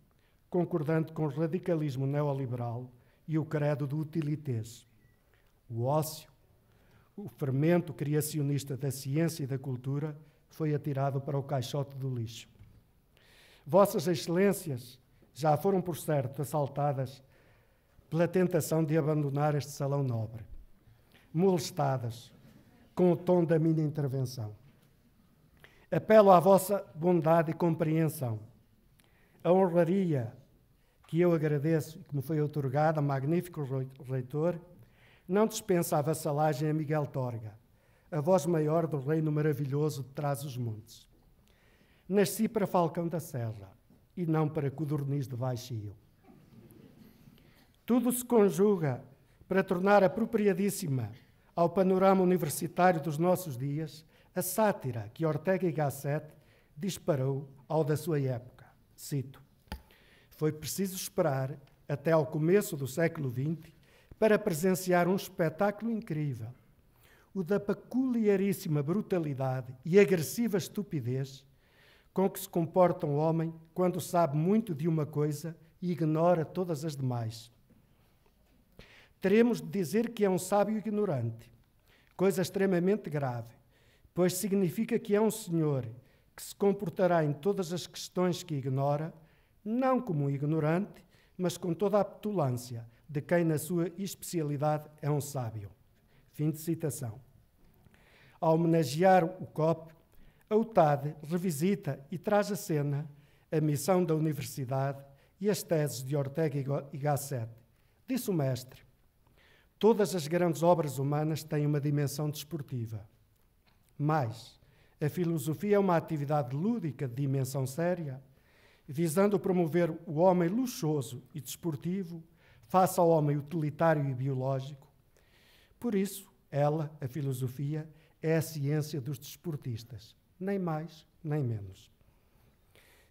concordante com o radicalismo neoliberal e o credo do utilitez. O ócio, o fermento criacionista da ciência e da cultura, foi atirado para o caixote do lixo. Vossas Excelências já foram, por certo, assaltadas pela tentação de abandonar este salão nobre, molestadas com o tom da minha intervenção. Apelo à vossa bondade e compreensão. A honraria que eu agradeço e que me foi otorgada, magnífico reitor, não dispensava vassalagem a Miguel Torga, a voz maior do reino maravilhoso de trás os montes. Nasci para Falcão da Serra e não para Codorniz de Baixio. Tudo se conjuga para tornar apropriadíssima ao panorama universitário dos nossos dias a sátira que Ortega y Gasset disparou ao da sua época. Cito: Foi preciso esperar até ao começo do século XX para presenciar um espetáculo incrível, o da peculiaríssima brutalidade e agressiva estupidez com que se comporta um homem quando sabe muito de uma coisa e ignora todas as demais. Teremos de dizer que é um sábio ignorante, coisa extremamente grave, pois significa que é um senhor que se comportará em todas as questões que ignora, não como um ignorante, mas com toda a petulância de quem, na sua especialidade, é um sábio. Fim de citação. Ao homenagear o COP, a UTAD revisita e traz à cena a missão da universidade e as teses de Ortega e Gasset. Disse o mestre: Todas as grandes obras humanas têm uma dimensão desportiva. Mais, a filosofia é uma atividade lúdica de dimensão séria, visando promover o homem luxuoso e desportivo face ao homem utilitário e biológico. Por isso, ela, a filosofia, é a ciência dos desportistas, nem mais nem menos.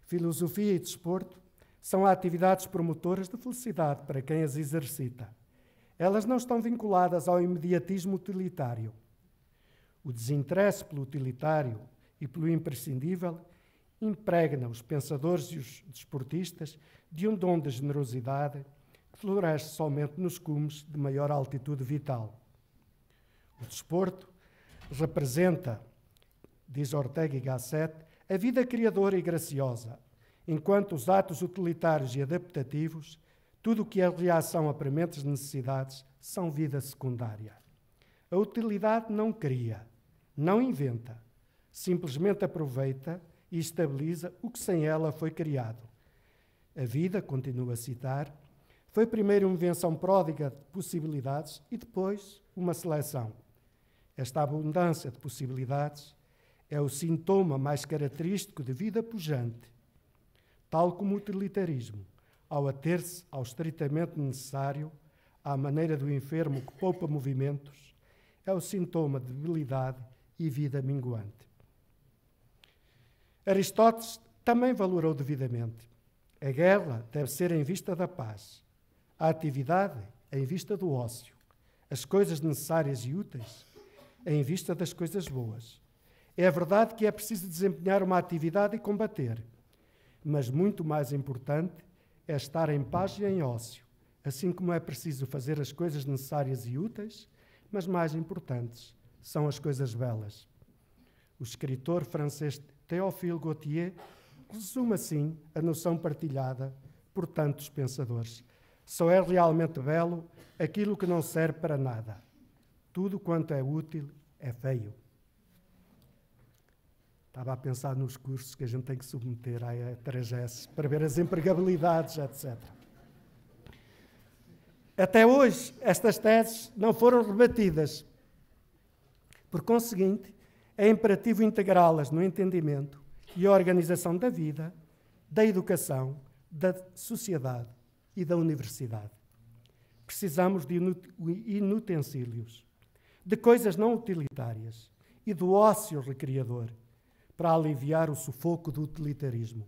Filosofia e desporto são atividades promotoras de felicidade para quem as exercita. Elas não estão vinculadas ao imediatismo utilitário o desinteresse pelo utilitário e pelo imprescindível impregna os pensadores e os desportistas de um dom de generosidade que floresce somente nos cumes de maior altitude vital. O desporto representa, diz Ortega y Gasset, a vida criadora e graciosa, enquanto os atos utilitários e adaptativos, tudo o que é reação a prementes necessidades, são vida secundária. A utilidade não cria, não inventa, simplesmente aproveita e estabiliza o que sem ela foi criado. A vida, continua a citar, foi primeiro uma invenção pródiga de possibilidades e depois uma seleção. Esta abundância de possibilidades é o sintoma mais característico de vida pujante. Tal como o utilitarismo, ao ater-se ao estritamente necessário, à maneira do enfermo que poupa movimentos, é o sintoma de debilidade e vida minguante. Aristóteles também valorou devidamente. A guerra deve ser em vista da paz, a atividade em vista do ócio, as coisas necessárias e úteis em vista das coisas boas. É verdade que é preciso desempenhar uma atividade e combater, mas muito mais importante é estar em paz e em ócio, assim como é preciso fazer as coisas necessárias e úteis, mas mais importantes são as coisas belas. O escritor francês Théophile Gautier resume assim a noção partilhada por tantos pensadores. Só é realmente belo aquilo que não serve para nada. Tudo quanto é útil é feio. Estava a pensar nos cursos que a gente tem que submeter à 3S para ver as empregabilidades, etc. Até hoje, estas teses não foram rebatidas por conseguinte, é imperativo integrá-las no entendimento e organização da vida, da educação, da sociedade e da universidade. Precisamos de inutensílios, de coisas não utilitárias e do ócio recriador para aliviar o sufoco do utilitarismo.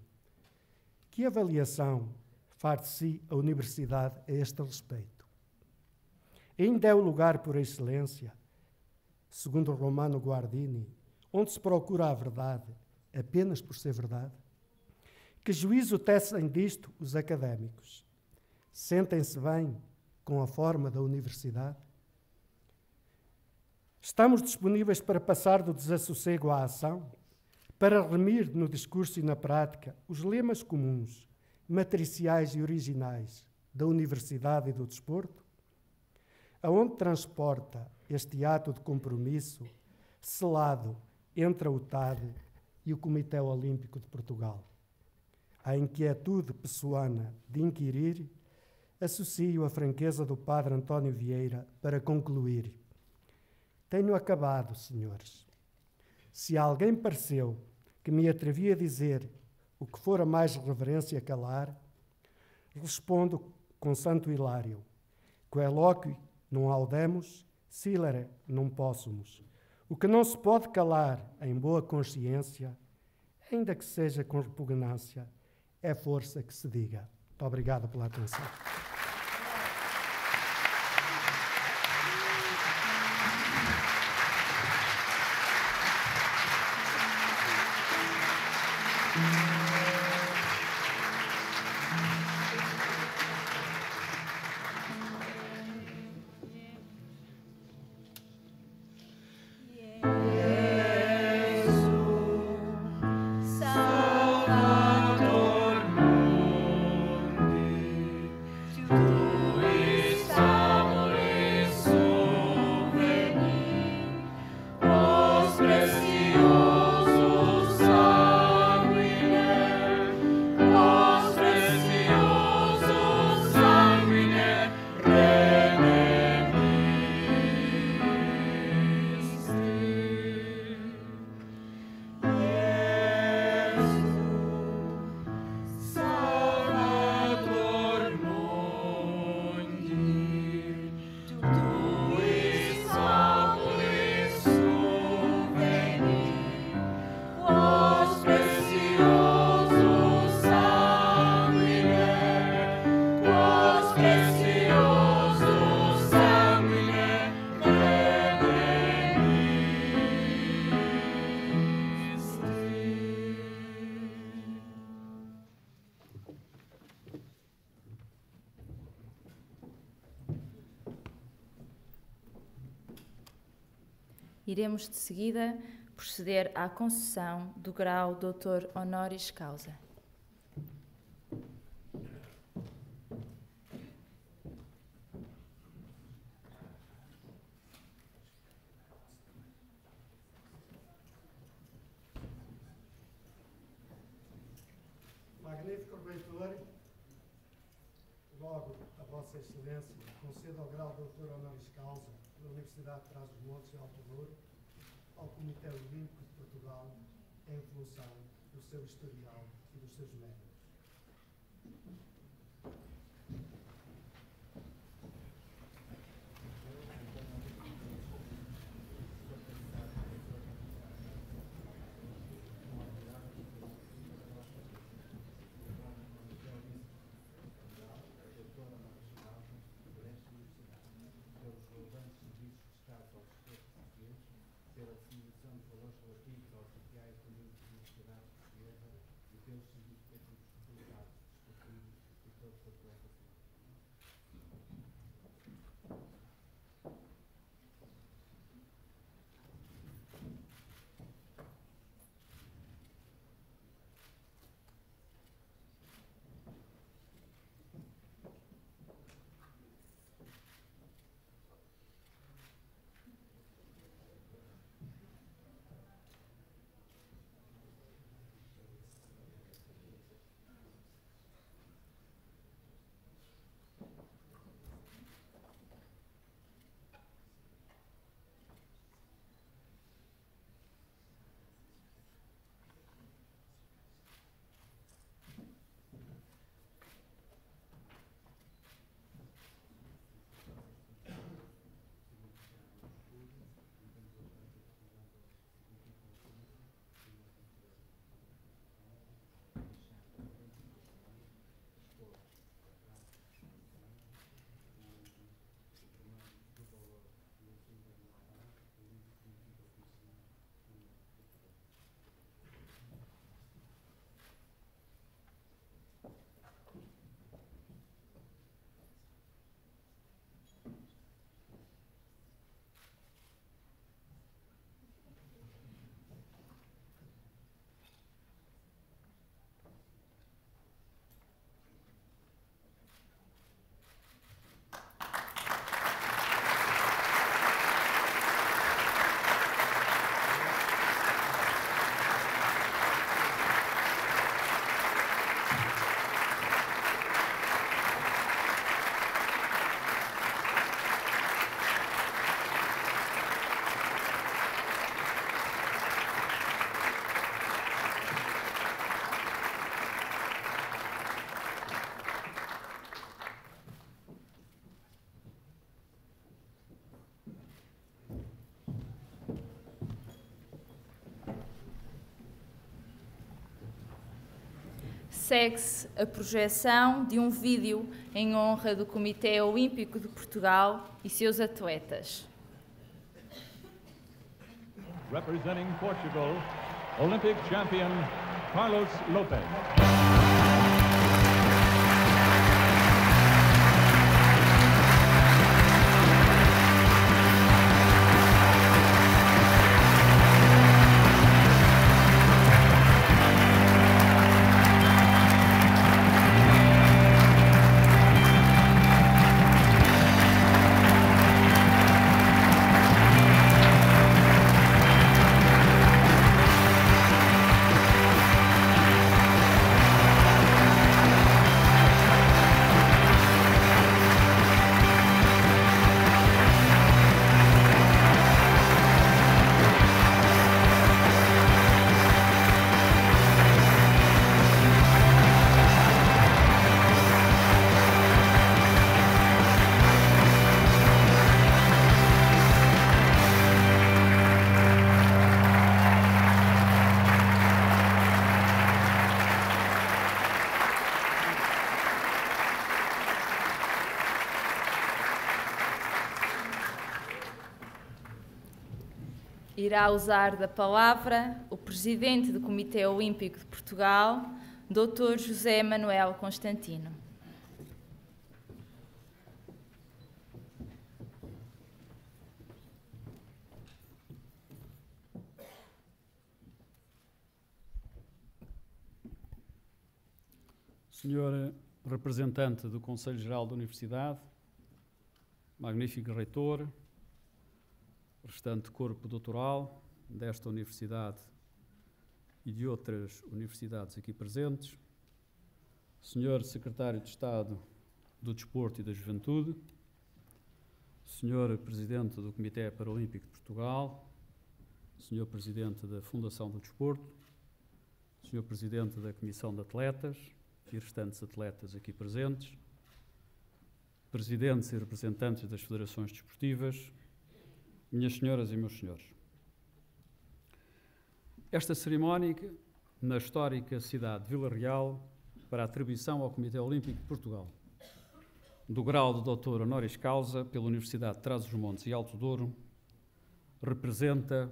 Que avaliação faz de si a universidade a este respeito? Ainda é o lugar por excelência segundo Romano Guardini, onde se procura a verdade apenas por ser verdade? Que juízo tecem disto os académicos? Sentem-se bem com a forma da universidade? Estamos disponíveis para passar do desassossego à ação, para remir no discurso e na prática os lemas comuns, matriciais e originais da universidade e do desporto? Aonde transporta este ato de compromisso selado entre a UTAD e o Comitê Olímpico de Portugal. À inquietude pessoana de inquirir, associo a franqueza do Padre António Vieira para concluir. Tenho acabado, senhores. Se alguém pareceu que me atrevi a dizer o que fora mais reverência calar, respondo com Santo Hilário: que elóquio não audemos Sílera não possamos. O que não se pode calar em boa consciência, ainda que seja com repugnância, é força que se diga. Muito obrigado pela atenção. iremos de seguida proceder à concessão do grau Doutor Honoris Causa. Magnífico reitor, logo a Vossa Excelência conceda o grau Doutor Honoris Causa da Universidade de Trás-os-Montes e Alto Douro, ao Comitê Olímpico de Portugal, em função do seu historial e dos seus méritos. segue-se a projeção de um vídeo em honra do Comitê Olímpico de Portugal e seus atletas. Representing Portugal, Olympic champion Carlos Lopez. irá usar da palavra o presidente do Comitê Olímpico de Portugal, Dr. José Manuel Constantino. Senhora representante do Conselho Geral da Universidade, magnífico reitor, restante corpo doutoral desta universidade e de outras universidades aqui presentes, Senhor Secretário de Estado do Desporto e da Juventude, Senhor Presidente do Comitê Paralímpico de Portugal, Senhor Presidente da Fundação do Desporto, Senhor Presidente da Comissão de Atletas e restantes atletas aqui presentes, Presidentes e representantes das federações desportivas, minhas senhoras e meus senhores, esta cerimónia na histórica cidade de Vila Real para atribuição ao Comitê Olímpico de Portugal do grau de doutor honoris causa pela Universidade de Trás-os-Montes e Alto Douro representa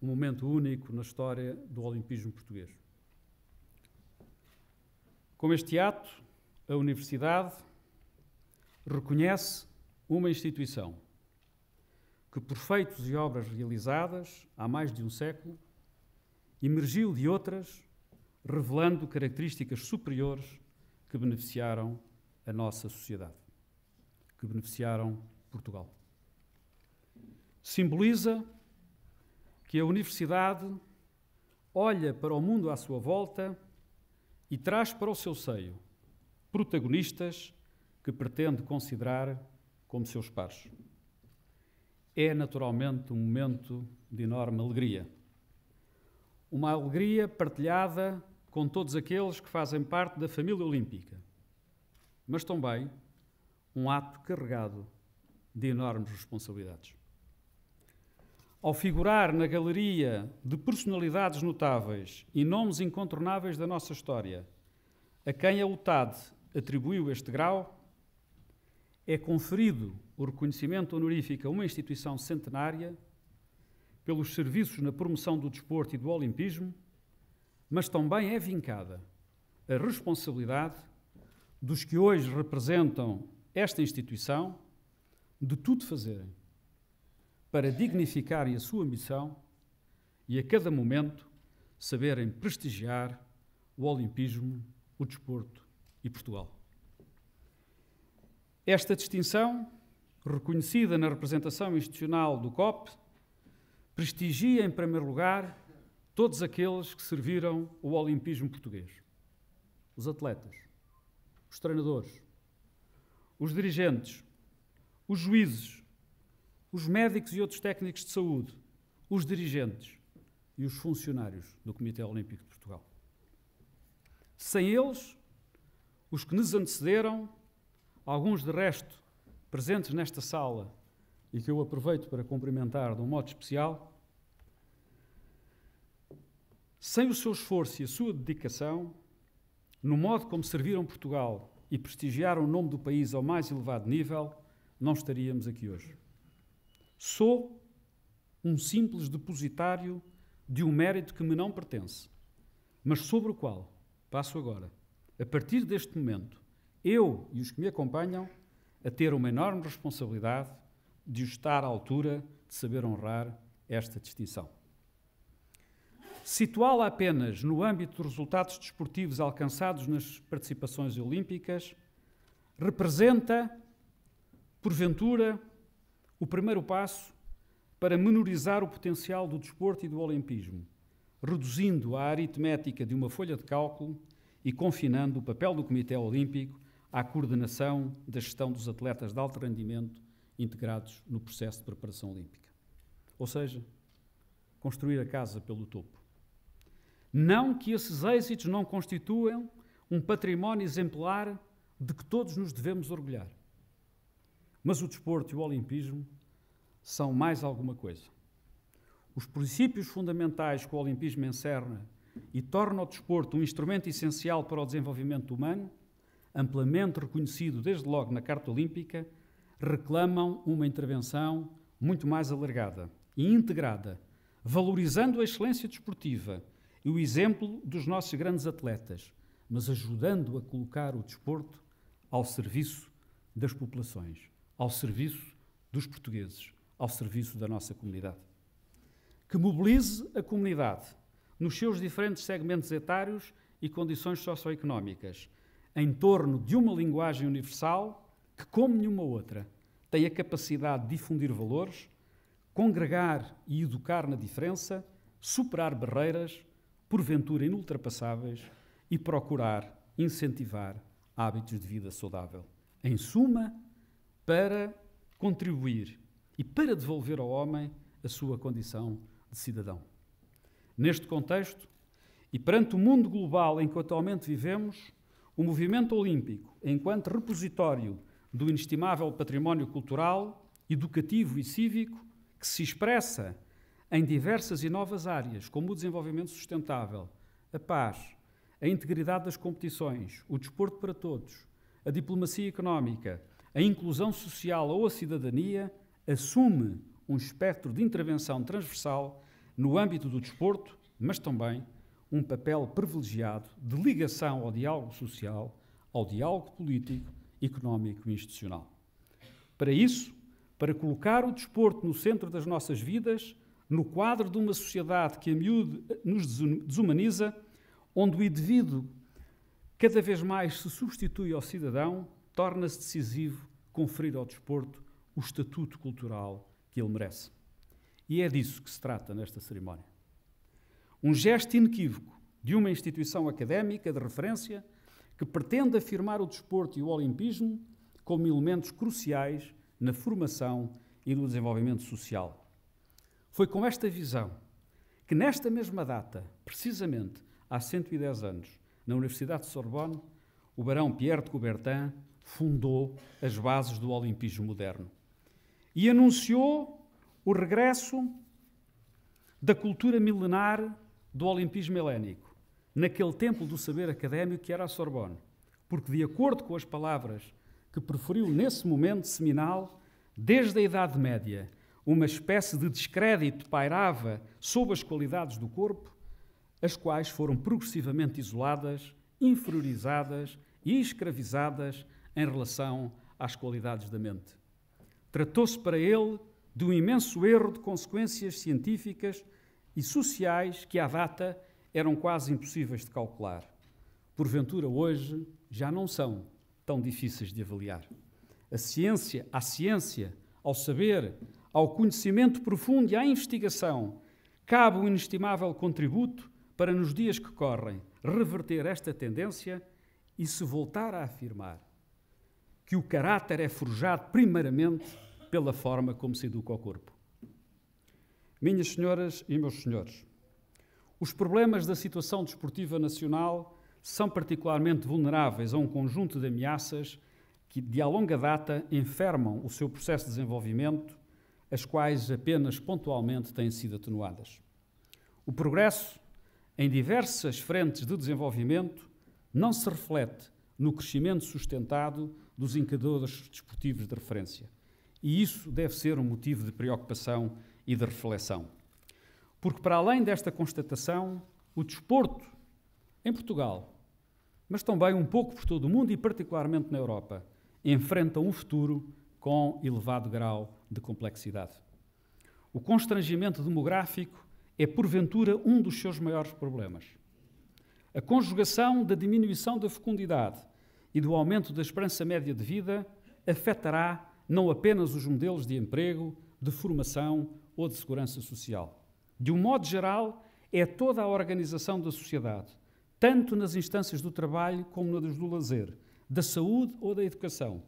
um momento único na história do olimpismo português. Com este ato, a Universidade reconhece uma instituição que, por feitos e obras realizadas há mais de um século, emergiu de outras, revelando características superiores que beneficiaram a nossa sociedade, que beneficiaram Portugal. Simboliza que a universidade olha para o mundo à sua volta e traz para o seu seio protagonistas que pretende considerar como seus pares é naturalmente um momento de enorme alegria. Uma alegria partilhada com todos aqueles que fazem parte da família olímpica, mas também um ato carregado de enormes responsabilidades. Ao figurar na galeria de personalidades notáveis e nomes incontornáveis da nossa história, a quem a UTAD atribuiu este grau, é conferido o reconhecimento honorífico a uma instituição centenária pelos serviços na promoção do desporto e do olimpismo, mas também é vincada a responsabilidade dos que hoje representam esta instituição de tudo fazerem para dignificarem a sua missão e a cada momento saberem prestigiar o olimpismo, o desporto e Portugal. Esta distinção reconhecida na representação institucional do COP, prestigia, em primeiro lugar, todos aqueles que serviram o Olimpismo português: os atletas, os treinadores, os dirigentes, os juízes, os médicos e outros técnicos de saúde, os dirigentes e os funcionários do Comitê Olímpico de Portugal. Sem eles, os que nos antecederam, alguns de resto presentes nesta sala e que eu aproveito para cumprimentar de um modo especial, sem o seu esforço e a sua dedicação, no modo como serviram Portugal e prestigiaram o nome do país ao mais elevado nível, não estaríamos aqui hoje. Sou um simples depositário de um mérito que me não pertence, mas sobre o qual passo agora, a partir deste momento, eu e os que me acompanham a ter uma enorme responsabilidade de estar à altura de saber honrar esta distinção. Situá-la apenas no âmbito dos resultados desportivos alcançados nas participações olímpicas representa, porventura, o primeiro passo para menorizar o potencial do desporto e do olimpismo, reduzindo a aritmética de uma folha de cálculo e confinando o papel do Comitê Olímpico à coordenação da gestão dos atletas de alto rendimento integrados no processo de preparação olímpica. Ou seja, construir a casa pelo topo. Não que esses êxitos não constituam um património exemplar de que todos nos devemos orgulhar. Mas o desporto e o olimpismo são mais alguma coisa. Os princípios fundamentais que o olimpismo encerra e torna o desporto um instrumento essencial para o desenvolvimento humano amplamente reconhecido desde logo na Carta Olímpica, reclamam uma intervenção muito mais alargada e integrada, valorizando a excelência desportiva e o exemplo dos nossos grandes atletas, mas ajudando a colocar o desporto ao serviço das populações, ao serviço dos portugueses, ao serviço da nossa comunidade. Que mobilize a comunidade nos seus diferentes segmentos etários e condições socioeconómicas, em torno de uma linguagem universal que, como nenhuma outra, tem a capacidade de difundir valores, congregar e educar na diferença, superar barreiras, porventura inultrapassáveis, e procurar incentivar hábitos de vida saudável. Em suma, para contribuir e para devolver ao homem a sua condição de cidadão. Neste contexto, e perante o mundo global em que atualmente vivemos, o movimento olímpico, enquanto repositório do inestimável património cultural, educativo e cívico, que se expressa em diversas e novas áreas, como o desenvolvimento sustentável, a paz, a integridade das competições, o desporto para todos, a diplomacia económica, a inclusão social ou a cidadania, assume um espectro de intervenção transversal no âmbito do desporto, mas também um papel privilegiado de ligação ao diálogo social, ao diálogo político, económico e institucional. Para isso, para colocar o desporto no centro das nossas vidas, no quadro de uma sociedade que a miúde nos desumaniza, onde o indivíduo cada vez mais se substitui ao cidadão, torna-se decisivo conferir ao desporto o estatuto cultural que ele merece. E é disso que se trata nesta cerimónia. Um gesto inequívoco de uma instituição académica de referência que pretende afirmar o desporto e o olimpismo como elementos cruciais na formação e no desenvolvimento social. Foi com esta visão que, nesta mesma data, precisamente há 110 anos, na Universidade de Sorbonne, o barão Pierre de Coubertin fundou as bases do Olimpismo moderno e anunciou o regresso da cultura milenar do Olimpismo Helénico, naquele templo do saber académico que era a Sorbonne, porque, de acordo com as palavras que preferiu nesse momento seminal, desde a Idade Média, uma espécie de descrédito pairava sobre as qualidades do corpo, as quais foram progressivamente isoladas, inferiorizadas e escravizadas em relação às qualidades da mente. Tratou-se para ele de um imenso erro de consequências científicas e sociais que à data eram quase impossíveis de calcular. Porventura hoje já não são tão difíceis de avaliar. A ciência, à ciência, ao saber, ao conhecimento profundo e à investigação, cabe um inestimável contributo para nos dias que correm reverter esta tendência e se voltar a afirmar que o caráter é forjado primeiramente pela forma como se educa o corpo. Minhas senhoras e meus senhores, os problemas da situação desportiva nacional são particularmente vulneráveis a um conjunto de ameaças que, de a longa data, enfermam o seu processo de desenvolvimento, as quais apenas pontualmente têm sido atenuadas. O progresso, em diversas frentes de desenvolvimento, não se reflete no crescimento sustentado dos indicadores desportivos de referência. E isso deve ser um motivo de preocupação e de reflexão. Porque, para além desta constatação, o desporto em Portugal, mas também um pouco por todo o mundo e, particularmente, na Europa, enfrenta um futuro com elevado grau de complexidade. O constrangimento demográfico é, porventura, um dos seus maiores problemas. A conjugação da diminuição da fecundidade e do aumento da esperança média de vida afetará não apenas os modelos de emprego, de formação ou de segurança social. De um modo geral, é toda a organização da sociedade, tanto nas instâncias do trabalho como nas do lazer, da saúde ou da educação,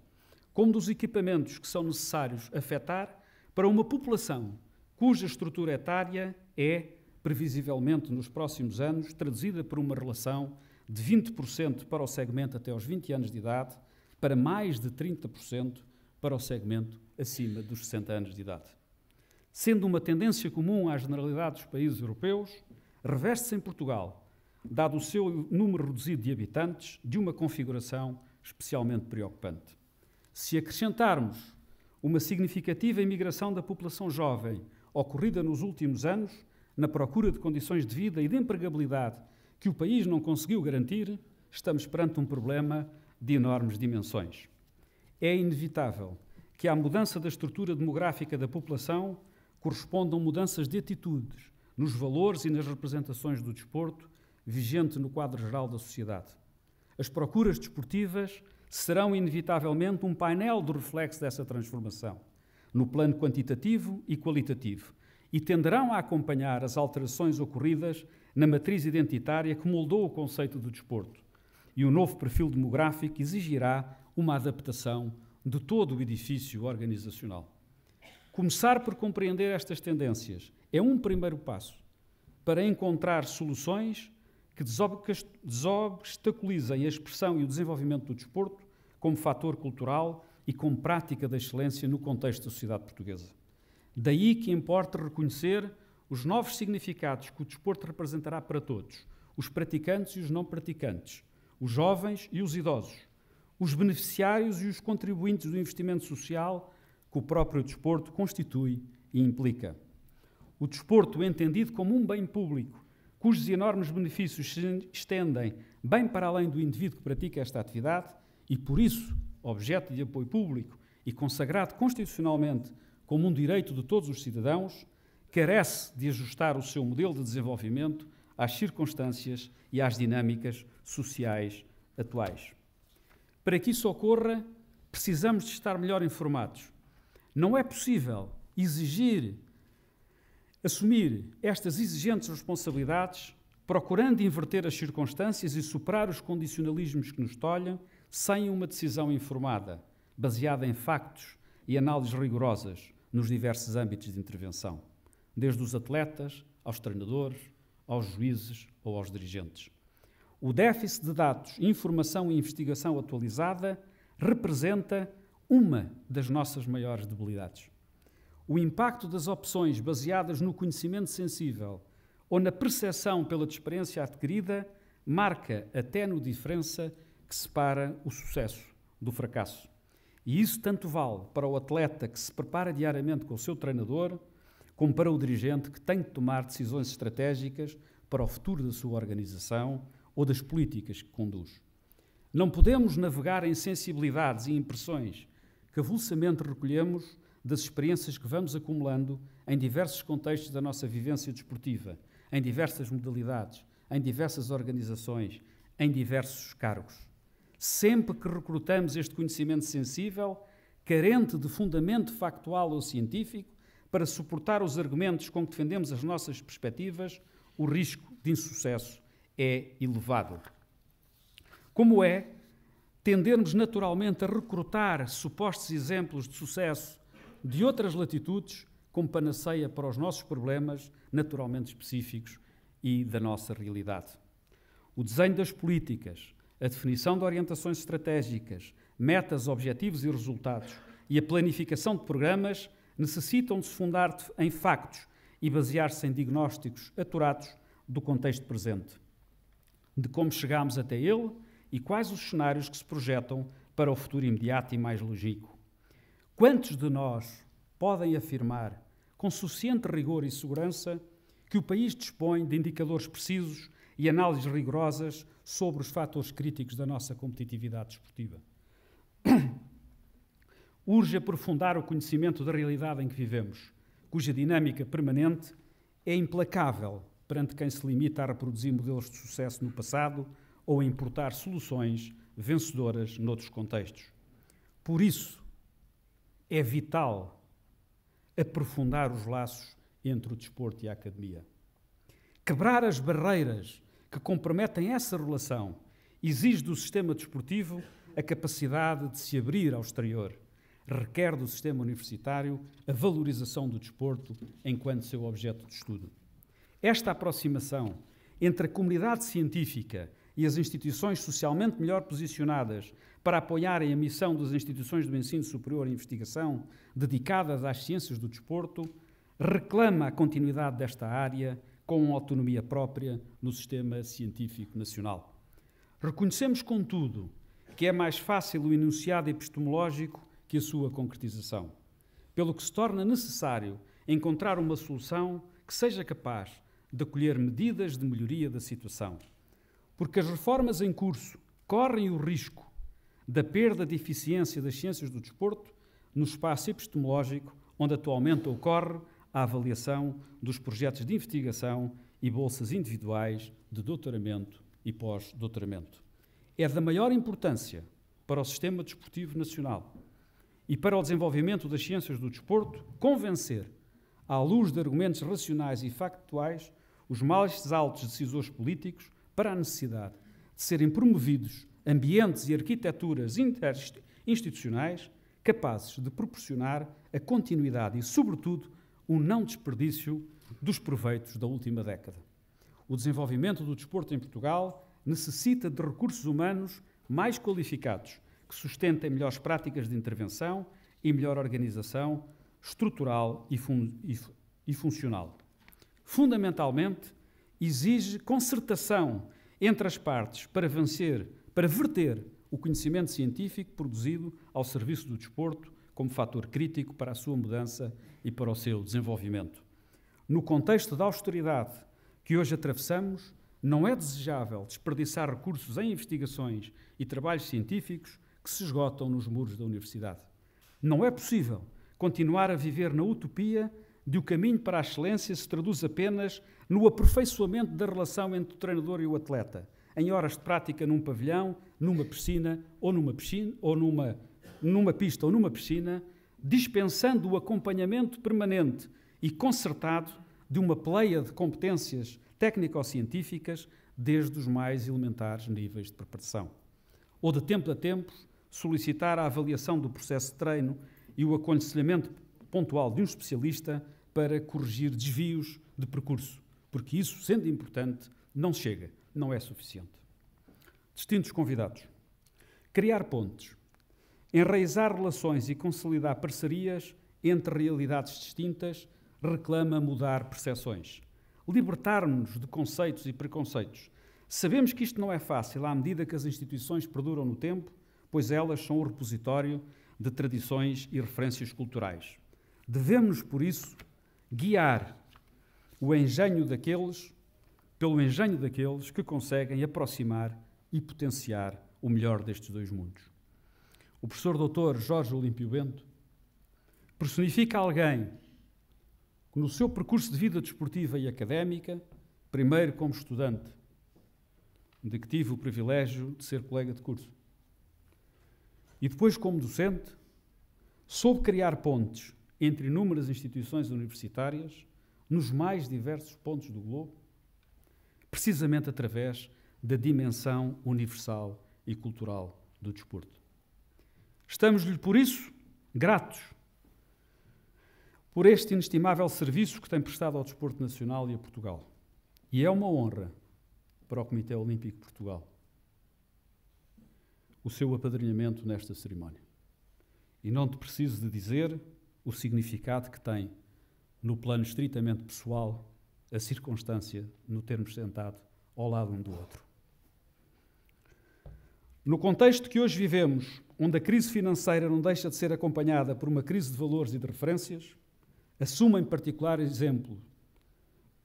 como dos equipamentos que são necessários afetar para uma população cuja estrutura etária é, previsivelmente nos próximos anos, traduzida por uma relação de 20% para o segmento até aos 20 anos de idade, para mais de 30% para o segmento acima dos 60 anos de idade sendo uma tendência comum à generalidade dos países europeus, reveste-se em Portugal, dado o seu número reduzido de habitantes, de uma configuração especialmente preocupante. Se acrescentarmos uma significativa imigração da população jovem ocorrida nos últimos anos, na procura de condições de vida e de empregabilidade que o país não conseguiu garantir, estamos perante um problema de enormes dimensões. É inevitável que a mudança da estrutura demográfica da população correspondam mudanças de atitudes nos valores e nas representações do desporto vigente no quadro geral da sociedade. As procuras desportivas serão inevitavelmente um painel do reflexo dessa transformação, no plano quantitativo e qualitativo, e tenderão a acompanhar as alterações ocorridas na matriz identitária que moldou o conceito do desporto. E o novo perfil demográfico exigirá uma adaptação de todo o edifício organizacional. Começar por compreender estas tendências é um primeiro passo para encontrar soluções que desobstaculizem a expressão e o desenvolvimento do desporto como fator cultural e como prática da excelência no contexto da sociedade portuguesa. Daí que importa reconhecer os novos significados que o desporto representará para todos, os praticantes e os não praticantes, os jovens e os idosos, os beneficiários e os contribuintes do investimento social que o próprio desporto constitui e implica. O desporto, é entendido como um bem público, cujos enormes benefícios se estendem bem para além do indivíduo que pratica esta atividade e, por isso, objeto de apoio público e consagrado constitucionalmente como um direito de todos os cidadãos, carece de ajustar o seu modelo de desenvolvimento às circunstâncias e às dinâmicas sociais atuais. Para que isso ocorra, precisamos de estar melhor informados não é possível exigir, assumir estas exigentes responsabilidades, procurando inverter as circunstâncias e superar os condicionalismos que nos tolham, sem uma decisão informada, baseada em factos e análises rigorosas nos diversos âmbitos de intervenção, desde os atletas aos treinadores, aos juízes ou aos dirigentes. O déficit de dados, informação e investigação atualizada representa uma das nossas maiores debilidades. O impacto das opções baseadas no conhecimento sensível ou na percepção pela experiência adquirida marca a no diferença que separa o sucesso do fracasso. E isso tanto vale para o atleta que se prepara diariamente com o seu treinador, como para o dirigente que tem de tomar decisões estratégicas para o futuro da sua organização ou das políticas que conduz. Não podemos navegar em sensibilidades e impressões que avulsamente recolhemos das experiências que vamos acumulando em diversos contextos da nossa vivência desportiva, em diversas modalidades, em diversas organizações, em diversos cargos. Sempre que recrutamos este conhecimento sensível, carente de fundamento factual ou científico, para suportar os argumentos com que defendemos as nossas perspectivas, o risco de insucesso é elevado. Como é tendermos naturalmente a recrutar supostos exemplos de sucesso de outras latitudes como panaceia para os nossos problemas naturalmente específicos e da nossa realidade. O desenho das políticas, a definição de orientações estratégicas, metas, objetivos e resultados e a planificação de programas necessitam de se fundar em factos e basear-se em diagnósticos aturados do contexto presente, de como chegámos até ele e quais os cenários que se projetam para o futuro imediato e mais lógico? Quantos de nós podem afirmar, com suficiente rigor e segurança, que o país dispõe de indicadores precisos e análises rigorosas sobre os fatores críticos da nossa competitividade esportiva? Urge aprofundar o conhecimento da realidade em que vivemos, cuja dinâmica permanente é implacável perante quem se limita a reproduzir modelos de sucesso no passado ou importar soluções vencedoras noutros contextos. Por isso, é vital aprofundar os laços entre o desporto e a academia. Quebrar as barreiras que comprometem essa relação exige do sistema desportivo a capacidade de se abrir ao exterior. Requer do sistema universitário a valorização do desporto enquanto seu objeto de estudo. Esta aproximação entre a comunidade científica e as instituições socialmente melhor posicionadas para apoiarem a missão das instituições do ensino superior e investigação dedicadas às ciências do desporto, reclama a continuidade desta área com autonomia própria no sistema científico nacional. Reconhecemos, contudo, que é mais fácil o enunciado epistemológico que a sua concretização, pelo que se torna necessário encontrar uma solução que seja capaz de acolher medidas de melhoria da situação porque as reformas em curso correm o risco da perda de eficiência das ciências do desporto no espaço epistemológico onde atualmente ocorre a avaliação dos projetos de investigação e bolsas individuais de doutoramento e pós-doutoramento. É da maior importância para o sistema desportivo nacional e para o desenvolvimento das ciências do desporto convencer, à luz de argumentos racionais e factuais, os mais altos decisores políticos para a necessidade de serem promovidos ambientes e arquiteturas institucionais capazes de proporcionar a continuidade e, sobretudo, o um não desperdício dos proveitos da última década. O desenvolvimento do desporto em Portugal necessita de recursos humanos mais qualificados, que sustentem melhores práticas de intervenção e melhor organização estrutural e, fun e, e funcional. Fundamentalmente, exige concertação entre as partes para vencer, para verter o conhecimento científico produzido ao serviço do desporto como fator crítico para a sua mudança e para o seu desenvolvimento. No contexto da austeridade que hoje atravessamos, não é desejável desperdiçar recursos em investigações e trabalhos científicos que se esgotam nos muros da universidade. Não é possível continuar a viver na utopia de o caminho para a excelência se traduz apenas no aperfeiçoamento da relação entre o treinador e o atleta, em horas de prática num pavilhão, numa piscina ou numa piscina ou numa numa pista ou numa piscina, dispensando o acompanhamento permanente e concertado de uma pleia de competências técnico-científicas desde os mais elementares níveis de preparação. Ou de tempo a tempo, solicitar a avaliação do processo de treino e o aconselhamento pontual de um especialista para corrigir desvios de percurso porque isso, sendo importante, não chega, não é suficiente. Distintos convidados. Criar pontes. Enraizar relações e consolidar parcerias entre realidades distintas reclama mudar percepções. Libertar-nos de conceitos e preconceitos. Sabemos que isto não é fácil à medida que as instituições perduram no tempo, pois elas são o repositório de tradições e referências culturais. Devemos, por isso, guiar o engenho daqueles, pelo engenho daqueles que conseguem aproximar e potenciar o melhor destes dois mundos. O professor doutor Jorge Olímpio Bento personifica alguém que no seu percurso de vida desportiva e académica, primeiro como estudante, de que tive o privilégio de ser colega de curso, e depois como docente, soube criar pontes entre inúmeras instituições universitárias nos mais diversos pontos do globo, precisamente através da dimensão universal e cultural do desporto. Estamos-lhe, por isso, gratos por este inestimável serviço que tem prestado ao desporto nacional e a Portugal. E é uma honra para o Comitê Olímpico de Portugal o seu apadrinhamento nesta cerimónia. E não te preciso de dizer o significado que tem no plano estritamente pessoal, a circunstância no termos sentado ao lado um do outro. No contexto que hoje vivemos, onde a crise financeira não deixa de ser acompanhada por uma crise de valores e de referências, assumem particular exemplo,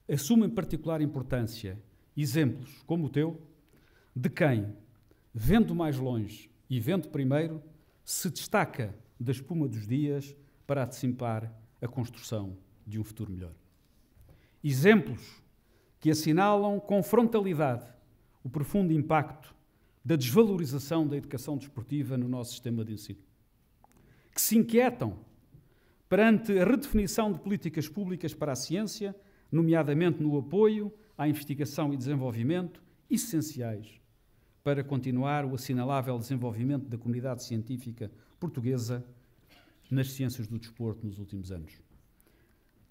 assumem particular importância exemplos como o teu, de quem, vendo mais longe e vendo primeiro, se destaca da espuma dos dias para antecipar a construção de um futuro melhor. Exemplos que assinalam com frontalidade o profundo impacto da desvalorização da educação desportiva no nosso sistema de ensino, que se inquietam perante a redefinição de políticas públicas para a ciência, nomeadamente no apoio à investigação e desenvolvimento, essenciais para continuar o assinalável desenvolvimento da comunidade científica portuguesa nas ciências do desporto nos últimos anos.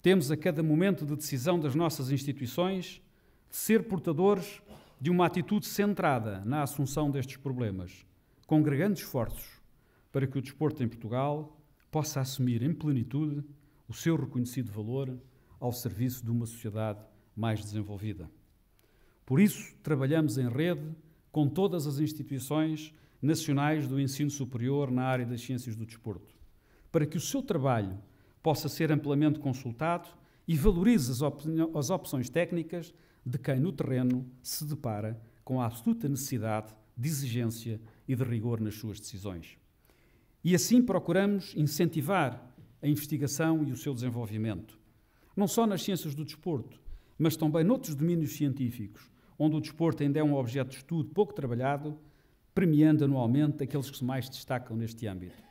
Temos a cada momento de decisão das nossas instituições de ser portadores de uma atitude centrada na assunção destes problemas, congregando esforços para que o desporto em Portugal possa assumir em plenitude o seu reconhecido valor ao serviço de uma sociedade mais desenvolvida. Por isso, trabalhamos em rede com todas as instituições nacionais do ensino superior na área das ciências do desporto, para que o seu trabalho possa ser amplamente consultado e valorize as, as opções técnicas de quem no terreno se depara com a absoluta necessidade de exigência e de rigor nas suas decisões. E assim procuramos incentivar a investigação e o seu desenvolvimento, não só nas ciências do desporto, mas também noutros domínios científicos, onde o desporto ainda é um objeto de estudo pouco trabalhado, premiando anualmente aqueles que mais destacam neste âmbito.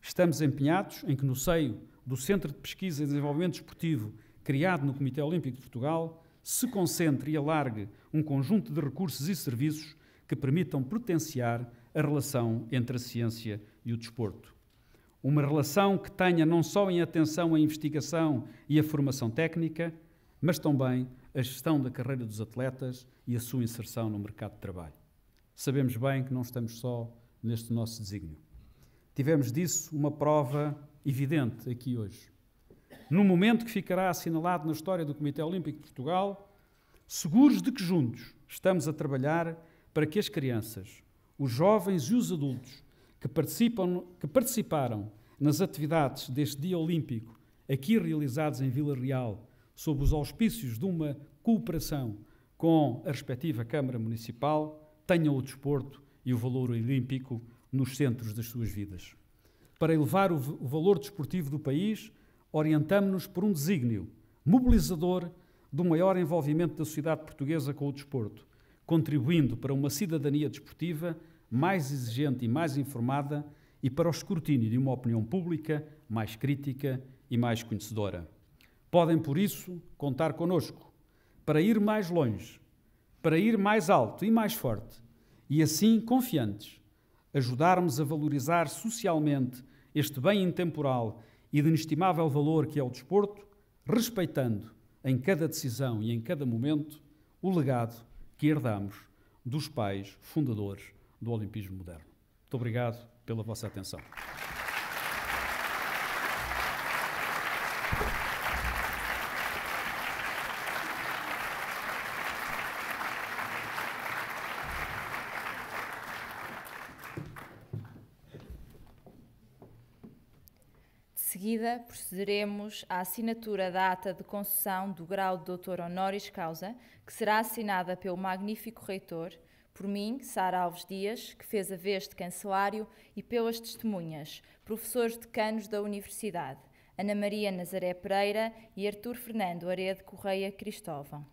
Estamos empenhados em que, no seio do Centro de Pesquisa e Desenvolvimento Esportivo criado no Comitê Olímpico de Portugal, se concentre e alargue um conjunto de recursos e serviços que permitam potenciar a relação entre a ciência e o desporto. Uma relação que tenha não só em atenção a investigação e a formação técnica, mas também a gestão da carreira dos atletas e a sua inserção no mercado de trabalho. Sabemos bem que não estamos só neste nosso desígnio. Tivemos disso uma prova evidente aqui hoje. No momento que ficará assinalado na história do Comitê Olímpico de Portugal, seguros de que juntos estamos a trabalhar para que as crianças, os jovens e os adultos que, participam, que participaram nas atividades deste Dia Olímpico, aqui realizados em Vila Real, sob os auspícios de uma cooperação com a respectiva Câmara Municipal, tenham o desporto e o valor olímpico nos centros das suas vidas para elevar o valor desportivo do país, orientamos nos por um desígnio mobilizador do maior envolvimento da sociedade portuguesa com o desporto, contribuindo para uma cidadania desportiva mais exigente e mais informada e para o escrutínio de uma opinião pública mais crítica e mais conhecedora. Podem, por isso, contar conosco para ir mais longe, para ir mais alto e mais forte, e assim, confiantes, ajudarmos a valorizar socialmente este bem intemporal e de inestimável valor que é o desporto, respeitando em cada decisão e em cada momento o legado que herdamos dos pais fundadores do Olimpismo Moderno. Muito obrigado pela vossa atenção. seguida, procederemos à assinatura da ata de concessão do grau de doutor honoris causa, que será assinada pelo magnífico reitor, por mim, Sara Alves Dias, que fez a vez de cancelário, e pelas testemunhas, professores decanos da Universidade, Ana Maria Nazaré Pereira e Artur Fernando Arede Correia Cristóvão.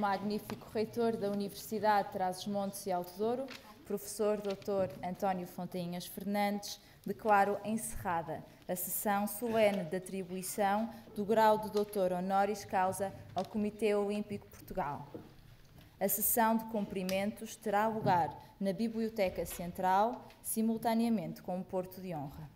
magnífico reitor da Universidade Trás-os-Montes e Alto Douro, professor Dr. António Fonteinhas Fernandes, declaro encerrada a sessão solene de atribuição do grau de doutor honoris causa ao Comitê Olímpico Portugal. A sessão de cumprimentos terá lugar na Biblioteca Central, simultaneamente com o Porto de Honra.